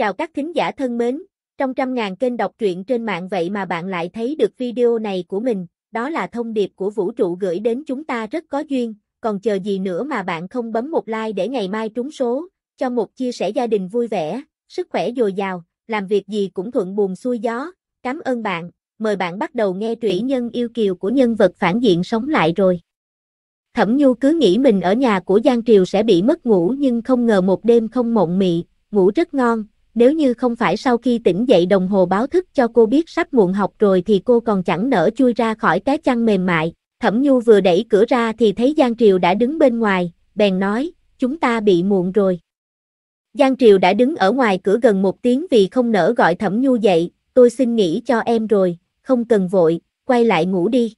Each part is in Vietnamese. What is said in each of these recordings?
Chào các thính giả thân mến, trong trăm ngàn kênh đọc truyện trên mạng vậy mà bạn lại thấy được video này của mình, đó là thông điệp của vũ trụ gửi đến chúng ta rất có duyên, còn chờ gì nữa mà bạn không bấm một like để ngày mai trúng số, cho một chia sẻ gia đình vui vẻ, sức khỏe dồi dào, làm việc gì cũng thuận buồm xuôi gió, cảm ơn bạn, mời bạn bắt đầu nghe truyện nhân yêu kiều của nhân vật phản diện sống lại rồi. Thẩm Nhu cứ nghĩ mình ở nhà của Giang Triều sẽ bị mất ngủ nhưng không ngờ một đêm không mộng mị, ngủ rất ngon, nếu như không phải sau khi tỉnh dậy đồng hồ báo thức cho cô biết sắp muộn học rồi thì cô còn chẳng nỡ chui ra khỏi cái chăn mềm mại. Thẩm Nhu vừa đẩy cửa ra thì thấy Giang Triều đã đứng bên ngoài, bèn nói, chúng ta bị muộn rồi. Giang Triều đã đứng ở ngoài cửa gần một tiếng vì không nỡ gọi Thẩm Nhu dậy, tôi xin nghỉ cho em rồi, không cần vội, quay lại ngủ đi.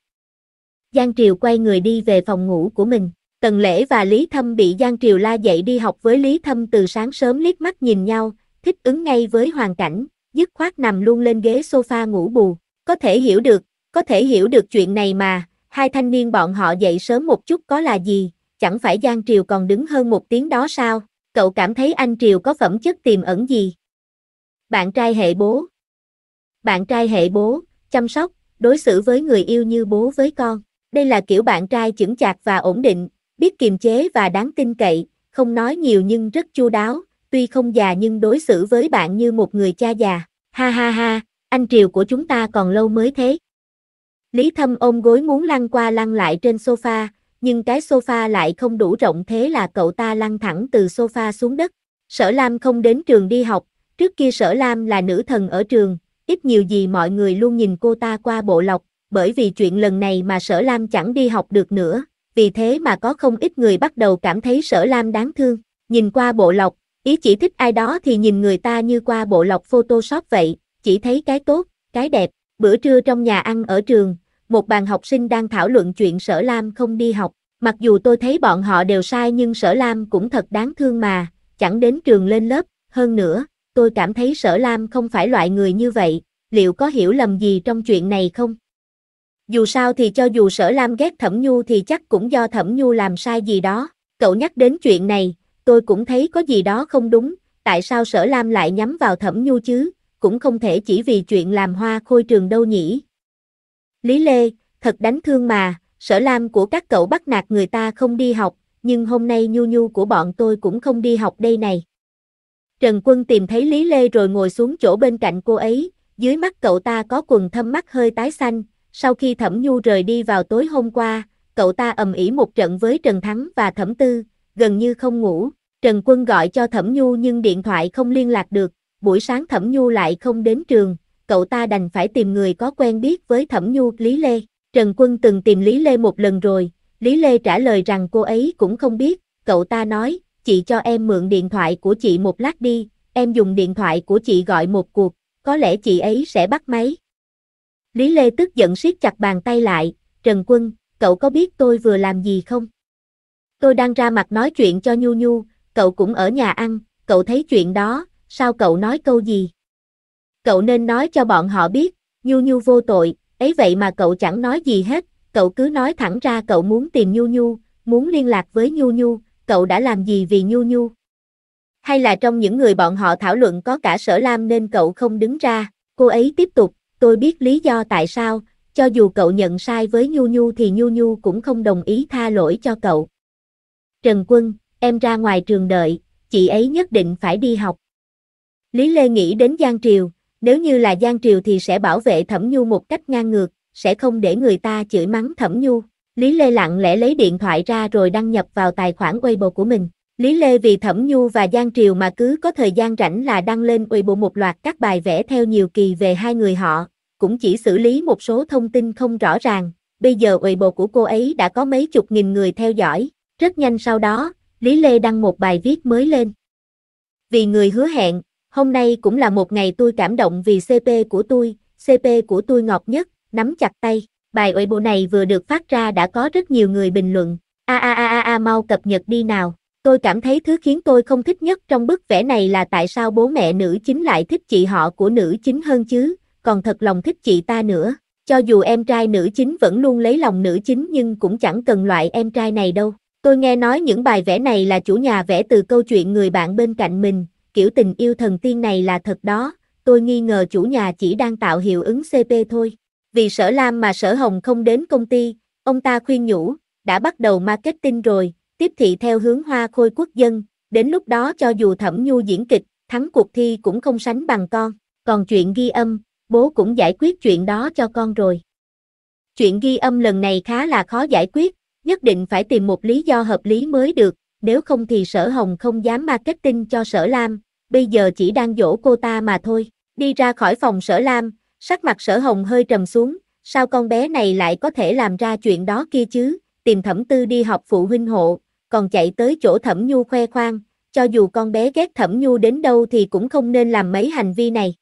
Giang Triều quay người đi về phòng ngủ của mình. Tần Lễ và Lý Thâm bị Giang Triều la dậy đi học với Lý Thâm từ sáng sớm liếc mắt nhìn nhau, thích ứng ngay với hoàn cảnh, dứt khoát nằm luôn lên ghế sofa ngủ bù. Có thể hiểu được, có thể hiểu được chuyện này mà, hai thanh niên bọn họ dậy sớm một chút có là gì, chẳng phải Giang Triều còn đứng hơn một tiếng đó sao, cậu cảm thấy anh Triều có phẩm chất tiềm ẩn gì? Bạn trai hệ bố Bạn trai hệ bố, chăm sóc, đối xử với người yêu như bố với con, đây là kiểu bạn trai chững chạc và ổn định, biết kiềm chế và đáng tin cậy, không nói nhiều nhưng rất chu đáo, tuy không già nhưng đối xử với bạn như một người cha già. Ha ha ha, anh Triều của chúng ta còn lâu mới thế. Lý Thâm ôm gối muốn lăn qua lăn lại trên sofa, nhưng cái sofa lại không đủ rộng thế là cậu ta lăn thẳng từ sofa xuống đất. Sở Lam không đến trường đi học, trước kia Sở Lam là nữ thần ở trường, ít nhiều gì mọi người luôn nhìn cô ta qua bộ lọc, bởi vì chuyện lần này mà Sở Lam chẳng đi học được nữa, vì thế mà có không ít người bắt đầu cảm thấy Sở Lam đáng thương. Nhìn qua bộ lọc, Ý chỉ thích ai đó thì nhìn người ta như qua bộ lọc Photoshop vậy, chỉ thấy cái tốt, cái đẹp. Bữa trưa trong nhà ăn ở trường, một bàn học sinh đang thảo luận chuyện sở Lam không đi học. Mặc dù tôi thấy bọn họ đều sai nhưng sở Lam cũng thật đáng thương mà, chẳng đến trường lên lớp. Hơn nữa, tôi cảm thấy sở Lam không phải loại người như vậy, liệu có hiểu lầm gì trong chuyện này không? Dù sao thì cho dù sở Lam ghét Thẩm Nhu thì chắc cũng do Thẩm Nhu làm sai gì đó. Cậu nhắc đến chuyện này, tôi cũng thấy có gì đó không đúng, tại sao sở lam lại nhắm vào thẩm nhu chứ, cũng không thể chỉ vì chuyện làm hoa khôi trường đâu nhỉ. Lý Lê, thật đánh thương mà, sở lam của các cậu bắt nạt người ta không đi học, nhưng hôm nay nhu nhu của bọn tôi cũng không đi học đây này. Trần Quân tìm thấy Lý Lê rồi ngồi xuống chỗ bên cạnh cô ấy, dưới mắt cậu ta có quần thâm mắt hơi tái xanh, sau khi Thẩm Nhu rời đi vào tối hôm qua, cậu ta ầm ĩ một trận với Trần Thắng và Thẩm Tư, gần như không ngủ. Trần Quân gọi cho Thẩm Nhu nhưng điện thoại không liên lạc được, buổi sáng Thẩm Nhu lại không đến trường, cậu ta đành phải tìm người có quen biết với Thẩm Nhu, Lý Lê. Trần Quân từng tìm Lý Lê một lần rồi, Lý Lê trả lời rằng cô ấy cũng không biết, cậu ta nói, chị cho em mượn điện thoại của chị một lát đi, em dùng điện thoại của chị gọi một cuộc, có lẽ chị ấy sẽ bắt máy. Lý Lê tức giận siết chặt bàn tay lại, Trần Quân, cậu có biết tôi vừa làm gì không? tôi đang ra mặt nói chuyện cho Nhu Nhu, cậu cũng ở nhà ăn, cậu thấy chuyện đó, sao cậu nói câu gì? Cậu nên nói cho bọn họ biết, Nhu Nhu vô tội, ấy vậy mà cậu chẳng nói gì hết, cậu cứ nói thẳng ra cậu muốn tìm Nhu Nhu, muốn liên lạc với Nhu Nhu, cậu đã làm gì vì Nhu Nhu? Hay là trong những người bọn họ thảo luận có cả sở lam nên cậu không đứng ra, cô ấy tiếp tục, tôi biết lý do tại sao, cho dù cậu nhận sai với Nhu Nhu thì Nhu Nhu cũng không đồng ý tha lỗi cho cậu. Trần Quân, em ra ngoài trường đợi, chị ấy nhất định phải đi học. Lý Lê nghĩ đến Giang Triều, nếu như là Giang Triều thì sẽ bảo vệ Thẩm Nhu một cách ngang ngược, sẽ không để người ta chửi mắng Thẩm Nhu. Lý Lê lặng lẽ lấy điện thoại ra rồi đăng nhập vào tài khoản Weibo của mình. Lý Lê vì Thẩm Nhu và Giang Triều mà cứ có thời gian rảnh là đăng lên Weibo một loạt các bài vẽ theo nhiều kỳ về hai người họ, cũng chỉ xử lý một số thông tin không rõ ràng. Bây giờ Weibo của cô ấy đã có mấy chục nghìn người theo dõi, rất nhanh sau đó, Lý Lê đăng một bài viết mới lên. Vì người hứa hẹn, hôm nay cũng là một ngày tôi cảm động vì CP của tôi, CP của tôi ngọt nhất, nắm chặt tay. Bài ôi bộ này vừa được phát ra đã có rất nhiều người bình luận. A a a a a mau cập nhật đi nào. Tôi cảm thấy thứ khiến tôi không thích nhất trong bức vẽ này là tại sao bố mẹ nữ chính lại thích chị họ của nữ chính hơn chứ, còn thật lòng thích chị ta nữa. Cho dù em trai nữ chính vẫn luôn lấy lòng nữ chính nhưng cũng chẳng cần loại em trai này đâu. Tôi nghe nói những bài vẽ này là chủ nhà vẽ từ câu chuyện người bạn bên cạnh mình, kiểu tình yêu thần tiên này là thật đó, tôi nghi ngờ chủ nhà chỉ đang tạo hiệu ứng CP thôi. Vì sở Lam mà sở Hồng không đến công ty, ông ta khuyên nhủ, đã bắt đầu marketing rồi, tiếp thị theo hướng hoa khôi quốc dân, đến lúc đó cho dù thẩm nhu diễn kịch, thắng cuộc thi cũng không sánh bằng con, còn chuyện ghi âm, bố cũng giải quyết chuyện đó cho con rồi. Chuyện ghi âm lần này khá là khó giải quyết, nhất định phải tìm một lý do hợp lý mới được, nếu không thì sở hồng không dám marketing cho sở Lam, bây giờ chỉ đang dỗ cô ta mà thôi. Đi ra khỏi phòng sở Lam, sắc mặt sở hồng hơi trầm xuống, sao con bé này lại có thể làm ra chuyện đó kia chứ, tìm thẩm tư đi học phụ huynh hộ, còn chạy tới chỗ thẩm nhu khoe khoang, cho dù con bé ghét thẩm nhu đến đâu thì cũng không nên làm mấy hành vi này.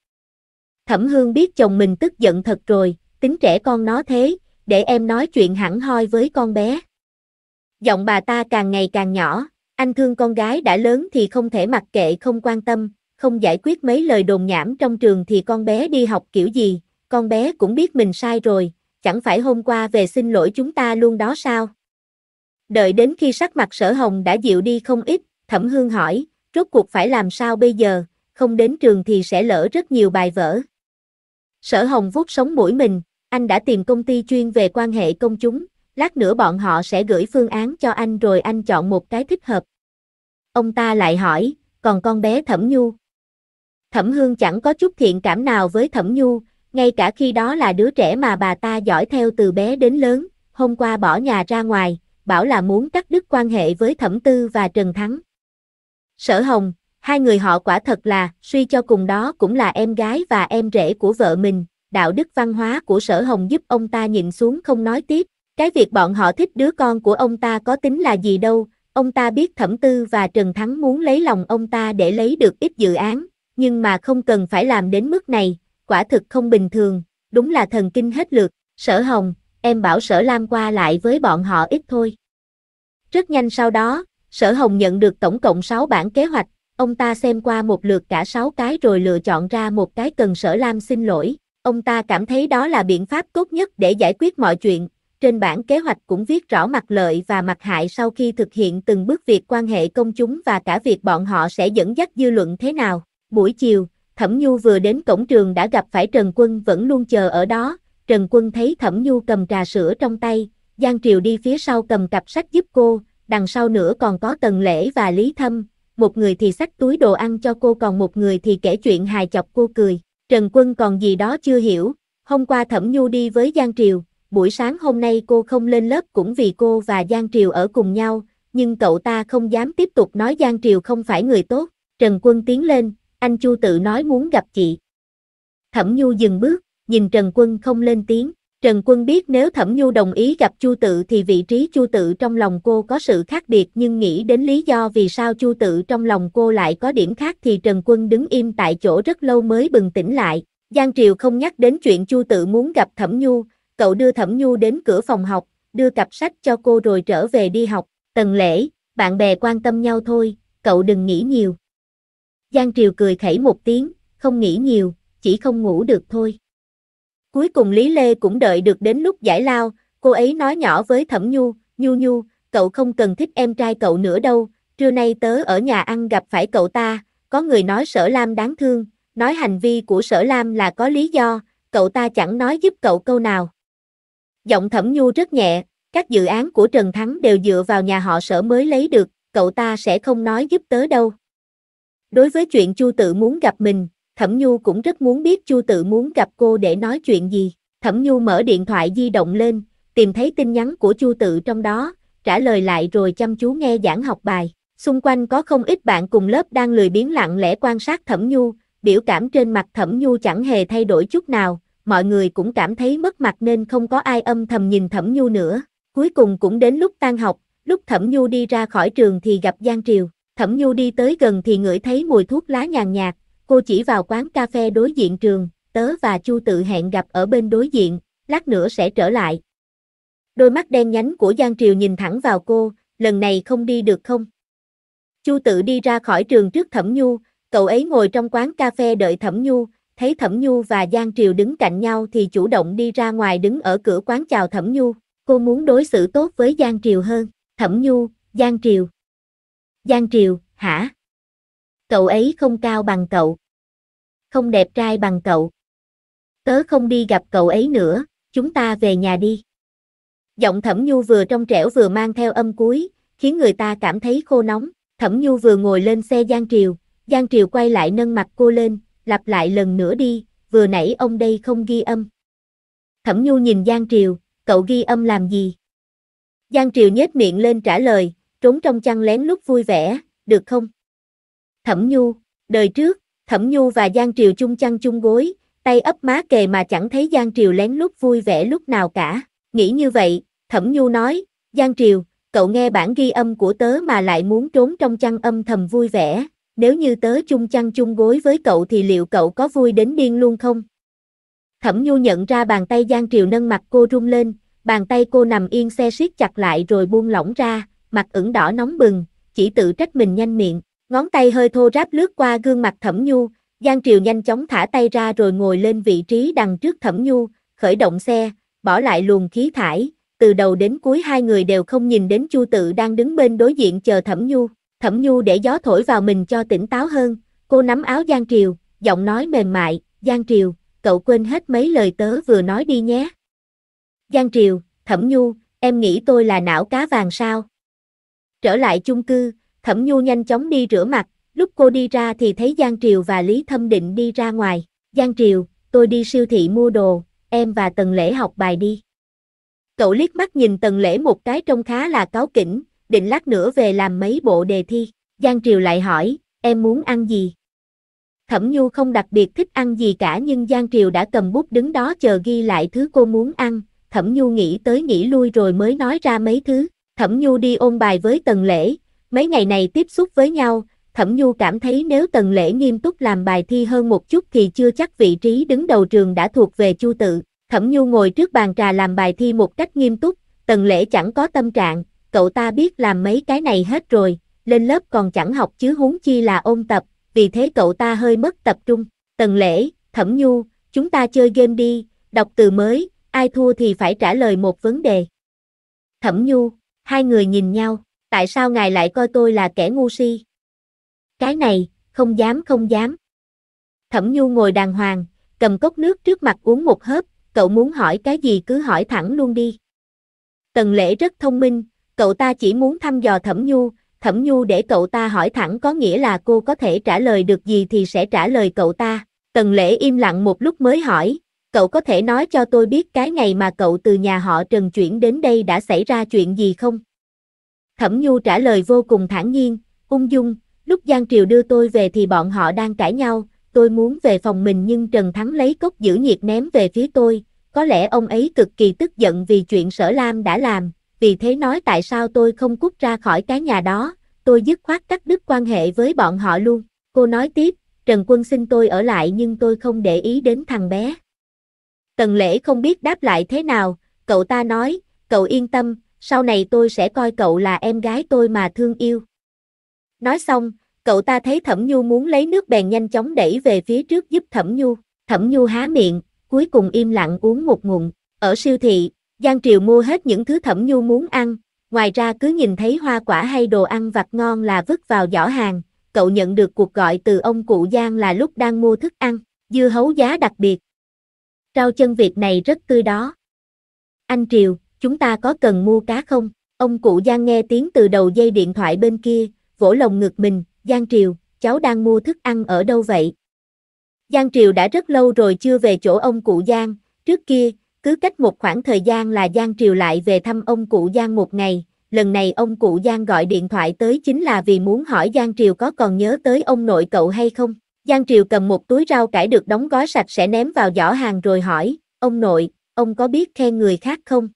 Thẩm hương biết chồng mình tức giận thật rồi, tính trẻ con nó thế, để em nói chuyện hẳn hoi với con bé giọng bà ta càng ngày càng nhỏ, anh thương con gái đã lớn thì không thể mặc kệ không quan tâm, không giải quyết mấy lời đồn nhảm trong trường thì con bé đi học kiểu gì, con bé cũng biết mình sai rồi, chẳng phải hôm qua về xin lỗi chúng ta luôn đó sao? Đợi đến khi sắc mặt sở hồng đã dịu đi không ít, thẩm hương hỏi, rốt cuộc phải làm sao bây giờ, không đến trường thì sẽ lỡ rất nhiều bài vở. Sở hồng vuốt sống mũi mình, anh đã tìm công ty chuyên về quan hệ công chúng, lát nữa bọn họ sẽ gửi phương án cho anh rồi anh chọn một cái thích hợp. Ông ta lại hỏi, còn con bé Thẩm Nhu? Thẩm Hương chẳng có chút thiện cảm nào với Thẩm Nhu, ngay cả khi đó là đứa trẻ mà bà ta giỏi theo từ bé đến lớn, hôm qua bỏ nhà ra ngoài, bảo là muốn cắt đứt quan hệ với Thẩm Tư và Trần Thắng. Sở Hồng, hai người họ quả thật là, suy cho cùng đó cũng là em gái và em rể của vợ mình, đạo đức văn hóa của Sở Hồng giúp ông ta nhìn xuống không nói tiếp, cái việc bọn họ thích đứa con của ông ta có tính là gì đâu, ông ta biết Thẩm Tư và Trần Thắng muốn lấy lòng ông ta để lấy được ít dự án, nhưng mà không cần phải làm đến mức này, quả thực không bình thường, đúng là thần kinh hết lượt, sở hồng, em bảo sở Lam qua lại với bọn họ ít thôi. Rất nhanh sau đó, sở hồng nhận được tổng cộng 6 bản kế hoạch, ông ta xem qua một lượt cả 6 cái rồi lựa chọn ra một cái cần sở Lam xin lỗi, ông ta cảm thấy đó là biện pháp tốt nhất để giải quyết mọi chuyện, trên bản kế hoạch cũng viết rõ mặt lợi và mặt hại sau khi thực hiện từng bước việc quan hệ công chúng và cả việc bọn họ sẽ dẫn dắt dư luận thế nào. Buổi chiều, Thẩm Nhu vừa đến cổng trường đã gặp phải Trần Quân vẫn luôn chờ ở đó, Trần Quân thấy Thẩm Nhu cầm trà sữa trong tay, Giang Triều đi phía sau cầm cặp sách giúp cô, đằng sau nữa còn có Tần Lễ và Lý Thâm, một người thì xách túi đồ ăn cho cô còn một người thì kể chuyện hài chọc cô cười. Trần Quân còn gì đó chưa hiểu, hôm qua Thẩm Nhu đi với Giang Triều, buổi sáng hôm nay cô không lên lớp cũng vì cô và Giang Triều ở cùng nhau, nhưng cậu ta không dám tiếp tục nói Giang Triều không phải người tốt. Trần Quân tiến lên, anh Chu tự nói muốn gặp chị. Thẩm Nhu dừng bước, nhìn Trần Quân không lên tiếng. Trần Quân biết nếu Thẩm Nhu đồng ý gặp Chu Tự thì vị trí Chu Tự trong lòng cô có sự khác biệt nhưng nghĩ đến lý do vì sao Chu Tự trong lòng cô lại có điểm khác thì Trần Quân đứng im tại chỗ rất lâu mới bừng tỉnh lại. Giang Triều không nhắc đến chuyện Chu Tự muốn gặp Thẩm Nhu, cậu đưa Thẩm Nhu đến cửa phòng học, đưa cặp sách cho cô rồi trở về đi học. Tần lễ, bạn bè quan tâm nhau thôi, cậu đừng nghĩ nhiều. Giang Triều cười khẩy một tiếng, không nghĩ nhiều, chỉ không ngủ được thôi. Cuối cùng Lý Lê cũng đợi được đến lúc giải lao, cô ấy nói nhỏ với Thẩm Nhu, Nhu Nhu, cậu không cần thích em trai cậu nữa đâu, trưa nay tớ ở nhà ăn gặp phải cậu ta, có người nói sở Lam đáng thương, nói hành vi của sở Lam là có lý do, cậu ta chẳng nói giúp cậu câu nào. Giọng thẩm nhu rất nhẹ, các dự án của Trần Thắng đều dựa vào nhà họ sở mới lấy được, cậu ta sẽ không nói giúp tớ đâu. Đối với chuyện Chu tự muốn gặp mình, Thẩm Nhu cũng rất muốn biết Chu tự muốn gặp cô để nói chuyện gì. Thẩm Nhu mở điện thoại di động lên, tìm thấy tin nhắn của Chu tự trong đó, trả lời lại rồi chăm chú nghe giảng học bài. Xung quanh có không ít bạn cùng lớp đang lười biếng lặng lẽ quan sát Thẩm Nhu, biểu cảm trên mặt Thẩm Nhu chẳng hề thay đổi chút nào, mọi người cũng cảm thấy mất mặt nên không có ai âm thầm nhìn Thẩm Nhu nữa. Cuối cùng cũng đến lúc tan học, lúc Thẩm Nhu đi ra khỏi trường thì gặp Giang Triều. Thẩm Nhu đi tới gần thì ngửi thấy mùi thuốc lá nhàn nhạt, cô chỉ vào quán cà phê đối diện trường, tớ và Chu tự hẹn gặp ở bên đối diện, lát nữa sẽ trở lại. Đôi mắt đen nhánh của Giang Triều nhìn thẳng vào cô, lần này không đi được không? Chu tự đi ra khỏi trường trước Thẩm Nhu, cậu ấy ngồi trong quán cà phê đợi Thẩm Nhu, thấy Thẩm Nhu và Giang Triều đứng cạnh nhau thì chủ động đi ra ngoài đứng ở cửa quán chào Thẩm Nhu, cô muốn đối xử tốt với Giang Triều hơn, Thẩm Nhu, Giang Triều. Giang Triều, hả? Cậu ấy không cao bằng cậu. Không đẹp trai bằng cậu. Tớ không đi gặp cậu ấy nữa, chúng ta về nhà đi. Giọng Thẩm Nhu vừa trong trẻo vừa mang theo âm cuối, khiến người ta cảm thấy khô nóng. Thẩm Nhu vừa ngồi lên xe Giang Triều, Giang Triều quay lại nâng mặt cô lên, lặp lại lần nữa đi, vừa nãy ông đây không ghi âm. Thẩm Nhu nhìn Giang Triều, cậu ghi âm làm gì? Giang Triều nhếch miệng lên trả lời, trốn trong chăn lén lúc vui vẻ, được không? Thẩm Nhu, đời trước, Thẩm Nhu và Giang Triều chung chăn chung gối, tay ấp má kề mà chẳng thấy Giang Triều lén lúc vui vẻ lúc nào cả. Nghĩ như vậy, Thẩm Nhu nói, Giang Triều, cậu nghe bản ghi âm của tớ mà lại muốn trốn trong chăn âm thầm vui vẻ, nếu như tớ chung chăn chung gối với cậu thì liệu cậu có vui đến điên luôn không? Thẩm Nhu nhận ra bàn tay Giang Triều nâng mặt cô rung lên, bàn tay cô nằm yên xe siết chặt lại rồi buông lỏng ra, mặt ửng đỏ nóng bừng, chỉ tự trách mình nhanh miệng, ngón tay hơi thô ráp lướt qua gương mặt Thẩm Nhu, Giang Triều nhanh chóng thả tay ra rồi ngồi lên vị trí đằng trước Thẩm Nhu, khởi động xe, bỏ lại luồng khí thải, từ đầu đến cuối hai người đều không nhìn đến Chu Tự đang đứng bên đối diện chờ Thẩm Nhu. Thẩm Nhu để gió thổi vào mình cho tỉnh táo hơn, cô nắm áo Giang Triều, giọng nói mềm mại, Giang Triều, cậu quên hết mấy lời tớ vừa nói đi nhé. Giang Triều, Thẩm Nhu, em nghĩ tôi là não cá vàng sao? Trở lại chung cư, Thẩm Nhu nhanh chóng đi rửa mặt, lúc cô đi ra thì thấy Giang Triều và Lý Thâm Định đi ra ngoài. Giang Triều, tôi đi siêu thị mua đồ, em và Tần Lễ học bài đi. Cậu liếc mắt nhìn Tần Lễ một cái trông khá là cáo kỉnh, định lát nữa về làm mấy bộ đề thi. Giang Triều lại hỏi, em muốn ăn gì? Thẩm Nhu không đặc biệt thích ăn gì cả nhưng Giang Triều đã cầm bút đứng đó chờ ghi lại thứ cô muốn ăn. Thẩm Nhu nghĩ tới nghĩ lui rồi mới nói ra mấy thứ. Thẩm Nhu đi ôn bài với Tần Lễ. Mấy ngày này tiếp xúc với nhau, Thẩm Nhu cảm thấy nếu Tần Lễ nghiêm túc làm bài thi hơn một chút thì chưa chắc vị trí đứng đầu trường đã thuộc về Chu Tự. Thẩm Nhu ngồi trước bàn trà làm bài thi một cách nghiêm túc, Tần Lễ chẳng có tâm trạng, cậu ta biết làm mấy cái này hết rồi, lên lớp còn chẳng học chứ huống chi là ôn tập, vì thế cậu ta hơi mất tập trung. Tần lễ, thẩm nhu, chúng ta chơi game đi, đọc từ mới, ai thua thì phải trả lời một vấn đề. Thẩm nhu, hai người nhìn nhau, tại sao ngài lại coi tôi là kẻ ngu si? Cái này, không dám không dám. Thẩm nhu ngồi đàng hoàng, cầm cốc nước trước mặt uống một hớp, cậu muốn hỏi cái gì cứ hỏi thẳng luôn đi. Tần lễ rất thông minh, Cậu ta chỉ muốn thăm dò Thẩm Nhu, Thẩm Nhu để cậu ta hỏi thẳng có nghĩa là cô có thể trả lời được gì thì sẽ trả lời cậu ta. Tần lễ im lặng một lúc mới hỏi, cậu có thể nói cho tôi biết cái ngày mà cậu từ nhà họ Trần chuyển đến đây đã xảy ra chuyện gì không? Thẩm Nhu trả lời vô cùng thản nhiên, ung dung, lúc Giang Triều đưa tôi về thì bọn họ đang cãi nhau, tôi muốn về phòng mình nhưng Trần Thắng lấy cốc giữ nhiệt ném về phía tôi, có lẽ ông ấy cực kỳ tức giận vì chuyện Sở Lam đã làm, vì thế nói tại sao tôi không cút ra khỏi cái nhà đó, tôi dứt khoát cắt đứt quan hệ với bọn họ luôn. Cô nói tiếp, Trần Quân xin tôi ở lại nhưng tôi không để ý đến thằng bé. Tần lễ không biết đáp lại thế nào, cậu ta nói, cậu yên tâm, sau này tôi sẽ coi cậu là em gái tôi mà thương yêu. Nói xong, cậu ta thấy Thẩm Nhu muốn lấy nước bèn nhanh chóng đẩy về phía trước giúp Thẩm Nhu. Thẩm Nhu há miệng, cuối cùng im lặng uống một ngụm. Ở siêu thị, Giang Triều mua hết những thứ Thẩm Nhu muốn ăn, ngoài ra cứ nhìn thấy hoa quả hay đồ ăn vặt ngon là vứt vào giỏ hàng, cậu nhận được cuộc gọi từ ông cụ Giang là lúc đang mua thức ăn, dưa hấu giá đặc biệt. Rau chân vịt này rất tươi đó. Anh Triều, chúng ta có cần mua cá không? Ông cụ Giang nghe tiếng từ đầu dây điện thoại bên kia, vỗ lồng ngực mình, Giang Triều, cháu đang mua thức ăn ở đâu vậy? Giang Triều đã rất lâu rồi chưa về chỗ ông cụ Giang, trước kia, cứ cách một khoảng thời gian là Giang Triều lại về thăm ông cụ Giang một ngày, lần này ông cụ Giang gọi điện thoại tới chính là vì muốn hỏi Giang Triều có còn nhớ tới ông nội cậu hay không. Giang Triều cầm một túi rau cải được đóng gói sạch sẽ ném vào giỏ hàng rồi hỏi, ông nội, ông có biết khen người khác không?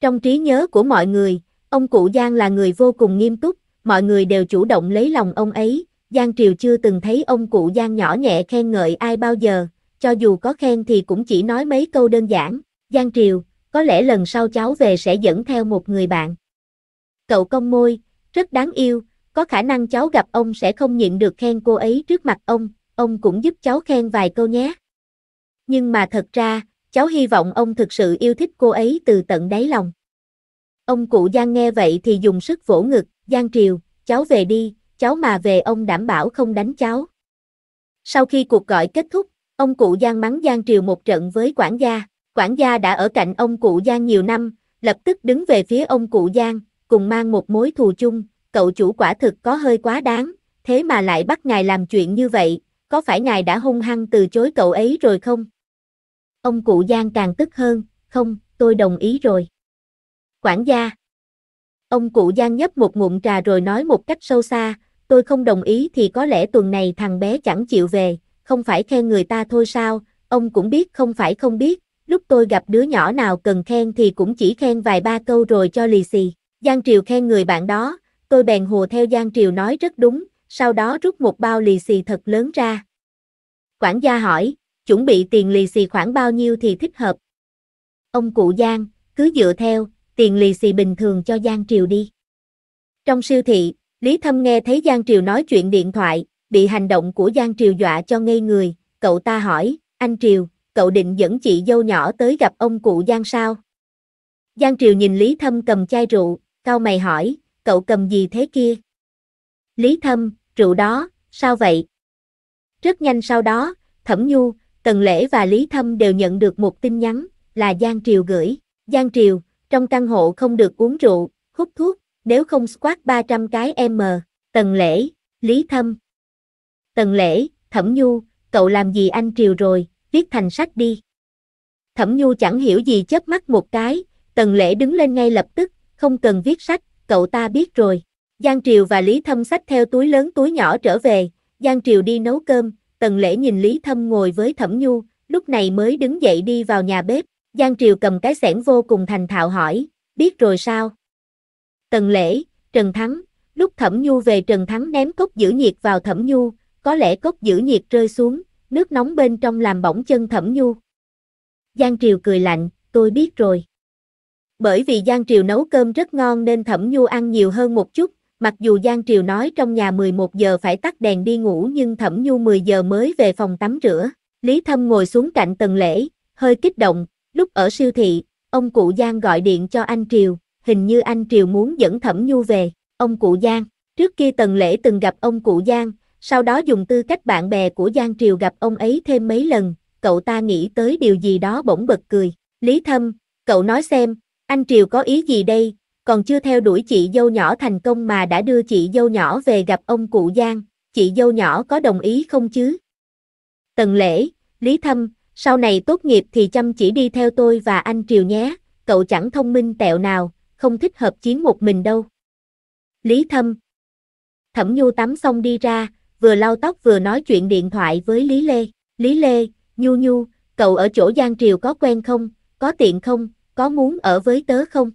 Trong trí nhớ của mọi người, ông cụ Giang là người vô cùng nghiêm túc, mọi người đều chủ động lấy lòng ông ấy, Giang Triều chưa từng thấy ông cụ Giang nhỏ nhẹ khen ngợi ai bao giờ, cho dù có khen thì cũng chỉ nói mấy câu đơn giản, Giang Triều, có lẽ lần sau cháu về sẽ dẫn theo một người bạn. Cậu công môi, rất đáng yêu, có khả năng cháu gặp ông sẽ không nhịn được khen cô ấy trước mặt ông, ông cũng giúp cháu khen vài câu nhé. Nhưng mà thật ra, cháu hy vọng ông thực sự yêu thích cô ấy từ tận đáy lòng. Ông cụ Giang nghe vậy thì dùng sức vỗ ngực, Giang Triều, cháu về đi, cháu mà về ông đảm bảo không đánh cháu. Sau khi cuộc gọi kết thúc, Ông cụ Giang mắng Giang Triều một trận với quản gia, quản gia đã ở cạnh ông cụ Giang nhiều năm, lập tức đứng về phía ông cụ Giang, cùng mang một mối thù chung, cậu chủ quả thực có hơi quá đáng, thế mà lại bắt ngài làm chuyện như vậy, có phải ngài đã hung hăng từ chối cậu ấy rồi không? Ông cụ Giang càng tức hơn, không, tôi đồng ý rồi. Quản gia Ông cụ Giang nhấp một ngụm trà rồi nói một cách sâu xa, tôi không đồng ý thì có lẽ tuần này thằng bé chẳng chịu về, không phải khen người ta thôi sao, ông cũng biết không phải không biết, lúc tôi gặp đứa nhỏ nào cần khen thì cũng chỉ khen vài ba câu rồi cho lì xì. Giang Triều khen người bạn đó, tôi bèn hồ theo Giang Triều nói rất đúng, sau đó rút một bao lì xì thật lớn ra. Quản gia hỏi, chuẩn bị tiền lì xì khoảng bao nhiêu thì thích hợp. Ông cụ Giang, cứ dựa theo, tiền lì xì bình thường cho Giang Triều đi. Trong siêu thị, Lý Thâm nghe thấy Giang Triều nói chuyện điện thoại, bị hành động của Giang Triều dọa cho ngây người, cậu ta hỏi, anh Triều, cậu định dẫn chị dâu nhỏ tới gặp ông cụ Giang sao? Giang Triều nhìn Lý Thâm cầm chai rượu, cao mày hỏi, cậu cầm gì thế kia? Lý Thâm, rượu đó, sao vậy? Rất nhanh sau đó, Thẩm Nhu, Tần Lễ và Lý Thâm đều nhận được một tin nhắn, là Giang Triều gửi. Giang Triều, trong căn hộ không được uống rượu, hút thuốc, nếu không squat 300 cái M. Tần Lễ, Lý Thâm, Tần Lễ, Thẩm Nhu, cậu làm gì anh Triều rồi, viết thành sách đi. Thẩm Nhu chẳng hiểu gì chớp mắt một cái, Tần Lễ đứng lên ngay lập tức, không cần viết sách, cậu ta biết rồi. Giang Triều và Lý Thâm sách theo túi lớn túi nhỏ trở về, Giang Triều đi nấu cơm, Tần Lễ nhìn Lý Thâm ngồi với Thẩm Nhu, lúc này mới đứng dậy đi vào nhà bếp, Giang Triều cầm cái xẻng vô cùng thành thạo hỏi, biết rồi sao? Tần Lễ, Trần Thắng, lúc Thẩm Nhu về Trần Thắng ném cốc giữ nhiệt vào Thẩm Nhu, có lẽ cốc giữ nhiệt rơi xuống, nước nóng bên trong làm bỏng chân thẩm nhu. Giang Triều cười lạnh, tôi biết rồi. Bởi vì Giang Triều nấu cơm rất ngon nên thẩm nhu ăn nhiều hơn một chút, mặc dù Giang Triều nói trong nhà 11 giờ phải tắt đèn đi ngủ nhưng thẩm nhu 10 giờ mới về phòng tắm rửa. Lý Thâm ngồi xuống cạnh Tần Lễ, hơi kích động, lúc ở siêu thị, ông cụ Giang gọi điện cho anh Triều, hình như anh Triều muốn dẫn Thẩm Nhu về, ông cụ Giang. Trước kia Tần Lễ từng gặp ông cụ Giang, sau đó dùng tư cách bạn bè của Giang Triều gặp ông ấy thêm mấy lần, cậu ta nghĩ tới điều gì đó bỗng bật cười. Lý Thâm, cậu nói xem, anh Triều có ý gì đây, còn chưa theo đuổi chị dâu nhỏ thành công mà đã đưa chị dâu nhỏ về gặp ông cụ Giang, chị dâu nhỏ có đồng ý không chứ? Tần lễ, Lý Thâm, sau này tốt nghiệp thì chăm chỉ đi theo tôi và anh Triều nhé, cậu chẳng thông minh tẹo nào, không thích hợp chiến một mình đâu. Lý Thâm Thẩm Nhu tắm xong đi ra, vừa lau tóc vừa nói chuyện điện thoại với Lý Lê. Lý Lê, Nhu Nhu, cậu ở chỗ Giang Triều có quen không, có tiện không, có muốn ở với tớ không?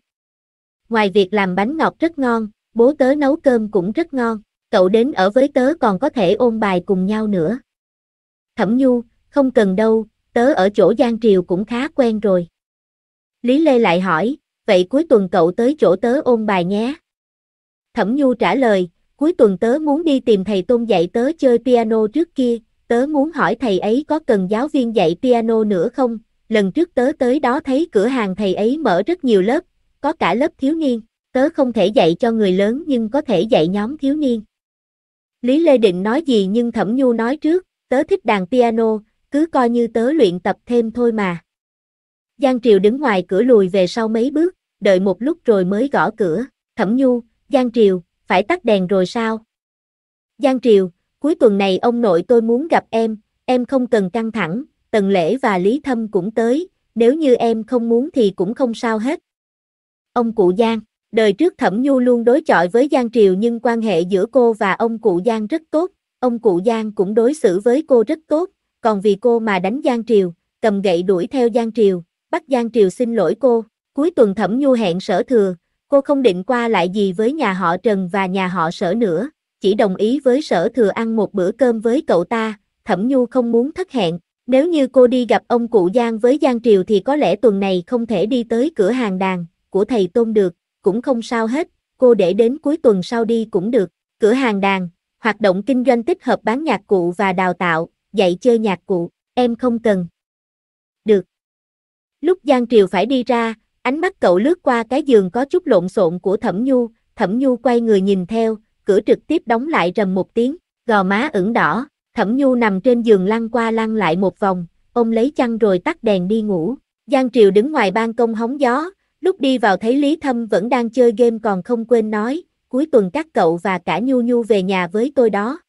Ngoài việc làm bánh ngọt rất ngon, bố tớ nấu cơm cũng rất ngon, cậu đến ở với tớ còn có thể ôn bài cùng nhau nữa. Thẩm Nhu, không cần đâu, tớ ở chỗ Giang Triều cũng khá quen rồi. Lý Lê lại hỏi, vậy cuối tuần cậu tới chỗ tớ ôn bài nhé. Thẩm Nhu trả lời, cuối tuần tớ muốn đi tìm thầy Tôn dạy tớ chơi piano trước kia, tớ muốn hỏi thầy ấy có cần giáo viên dạy piano nữa không, lần trước tớ tới đó thấy cửa hàng thầy ấy mở rất nhiều lớp, có cả lớp thiếu niên, tớ không thể dạy cho người lớn nhưng có thể dạy nhóm thiếu niên. Lý Lê Định nói gì nhưng Thẩm Nhu nói trước, tớ thích đàn piano, cứ coi như tớ luyện tập thêm thôi mà. Giang Triều đứng ngoài cửa lùi về sau mấy bước, đợi một lúc rồi mới gõ cửa, Thẩm Nhu, Giang Triều, phải tắt đèn rồi sao? Giang Triều, cuối tuần này ông nội tôi muốn gặp em, em không cần căng thẳng, Tần Lễ và Lý Thâm cũng tới, nếu như em không muốn thì cũng không sao hết. Ông cụ Giang, đời trước Thẩm Nhu luôn đối chọi với Giang Triều nhưng quan hệ giữa cô và ông cụ Giang rất tốt, ông cụ Giang cũng đối xử với cô rất tốt, còn vì cô mà đánh Giang Triều, cầm gậy đuổi theo Giang Triều, bắt Giang Triều xin lỗi cô, cuối tuần Thẩm Nhu hẹn sở thừa, Cô không định qua lại gì với nhà họ Trần và nhà họ sở nữa, chỉ đồng ý với sở thừa ăn một bữa cơm với cậu ta, Thẩm Nhu không muốn thất hẹn, nếu như cô đi gặp ông cụ Giang với Giang Triều thì có lẽ tuần này không thể đi tới cửa hàng đàn của thầy Tôn được, cũng không sao hết, cô để đến cuối tuần sau đi cũng được. Cửa hàng đàn, hoạt động kinh doanh tích hợp bán nhạc cụ và đào tạo, dạy chơi nhạc cụ, em không cần. Được. Lúc Giang Triều phải đi ra, Ánh mắt cậu lướt qua cái giường có chút lộn xộn của Thẩm Nhu, Thẩm Nhu quay người nhìn theo, cửa trực tiếp đóng lại rầm một tiếng, gò má ửng đỏ, Thẩm Nhu nằm trên giường lăn qua lăn lại một vòng, ôm lấy chăn rồi tắt đèn đi ngủ. Giang Triều đứng ngoài ban công hóng gió, lúc đi vào thấy Lý Thâm vẫn đang chơi game còn không quên nói, cuối tuần các cậu và cả Nhu Nhu về nhà với tôi đó.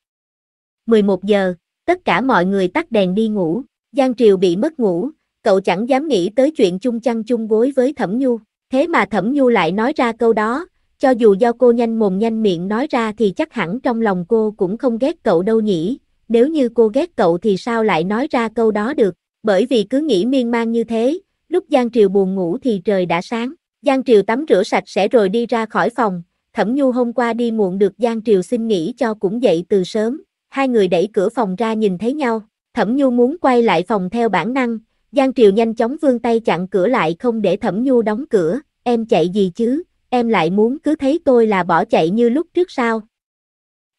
11 giờ, tất cả mọi người tắt đèn đi ngủ, Giang Triều bị mất ngủ, cậu chẳng dám nghĩ tới chuyện chung chăn chung gối với Thẩm Nhu. Thế mà Thẩm Nhu lại nói ra câu đó, cho dù do cô nhanh mồm nhanh miệng nói ra thì chắc hẳn trong lòng cô cũng không ghét cậu đâu nhỉ. Nếu như cô ghét cậu thì sao lại nói ra câu đó được, bởi vì cứ nghĩ miên man như thế, lúc Giang Triều buồn ngủ thì trời đã sáng. Giang Triều tắm rửa sạch sẽ rồi đi ra khỏi phòng, Thẩm Nhu hôm qua đi muộn được Giang Triều xin nghỉ cho cũng dậy từ sớm, hai người đẩy cửa phòng ra nhìn thấy nhau, Thẩm Nhu muốn quay lại phòng theo bản năng, Giang Triều nhanh chóng vươn tay chặn cửa lại không để Thẩm Nhu đóng cửa, em chạy gì chứ, em lại muốn cứ thấy tôi là bỏ chạy như lúc trước sao.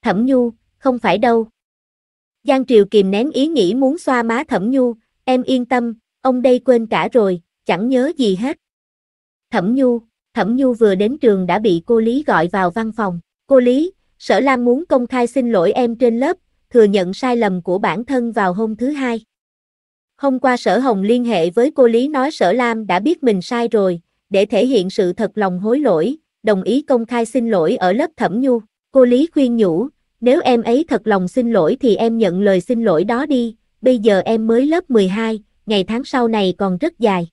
Thẩm Nhu, không phải đâu. Giang Triều kìm nén ý nghĩ muốn xoa má Thẩm Nhu, em yên tâm, ông đây quên cả rồi, chẳng nhớ gì hết. Thẩm Nhu, Thẩm Nhu vừa đến trường đã bị cô Lý gọi vào văn phòng. Cô Lý, Sở Lam muốn công khai xin lỗi em trên lớp, thừa nhận sai lầm của bản thân vào hôm thứ hai. Hôm qua Sở Hồng liên hệ với cô Lý nói Sở Lam đã biết mình sai rồi, để thể hiện sự thật lòng hối lỗi, đồng ý công khai xin lỗi ở lớp thẩm nhu. Cô Lý khuyên nhủ, nếu em ấy thật lòng xin lỗi thì em nhận lời xin lỗi đó đi, bây giờ em mới lớp 12, ngày tháng sau này còn rất dài.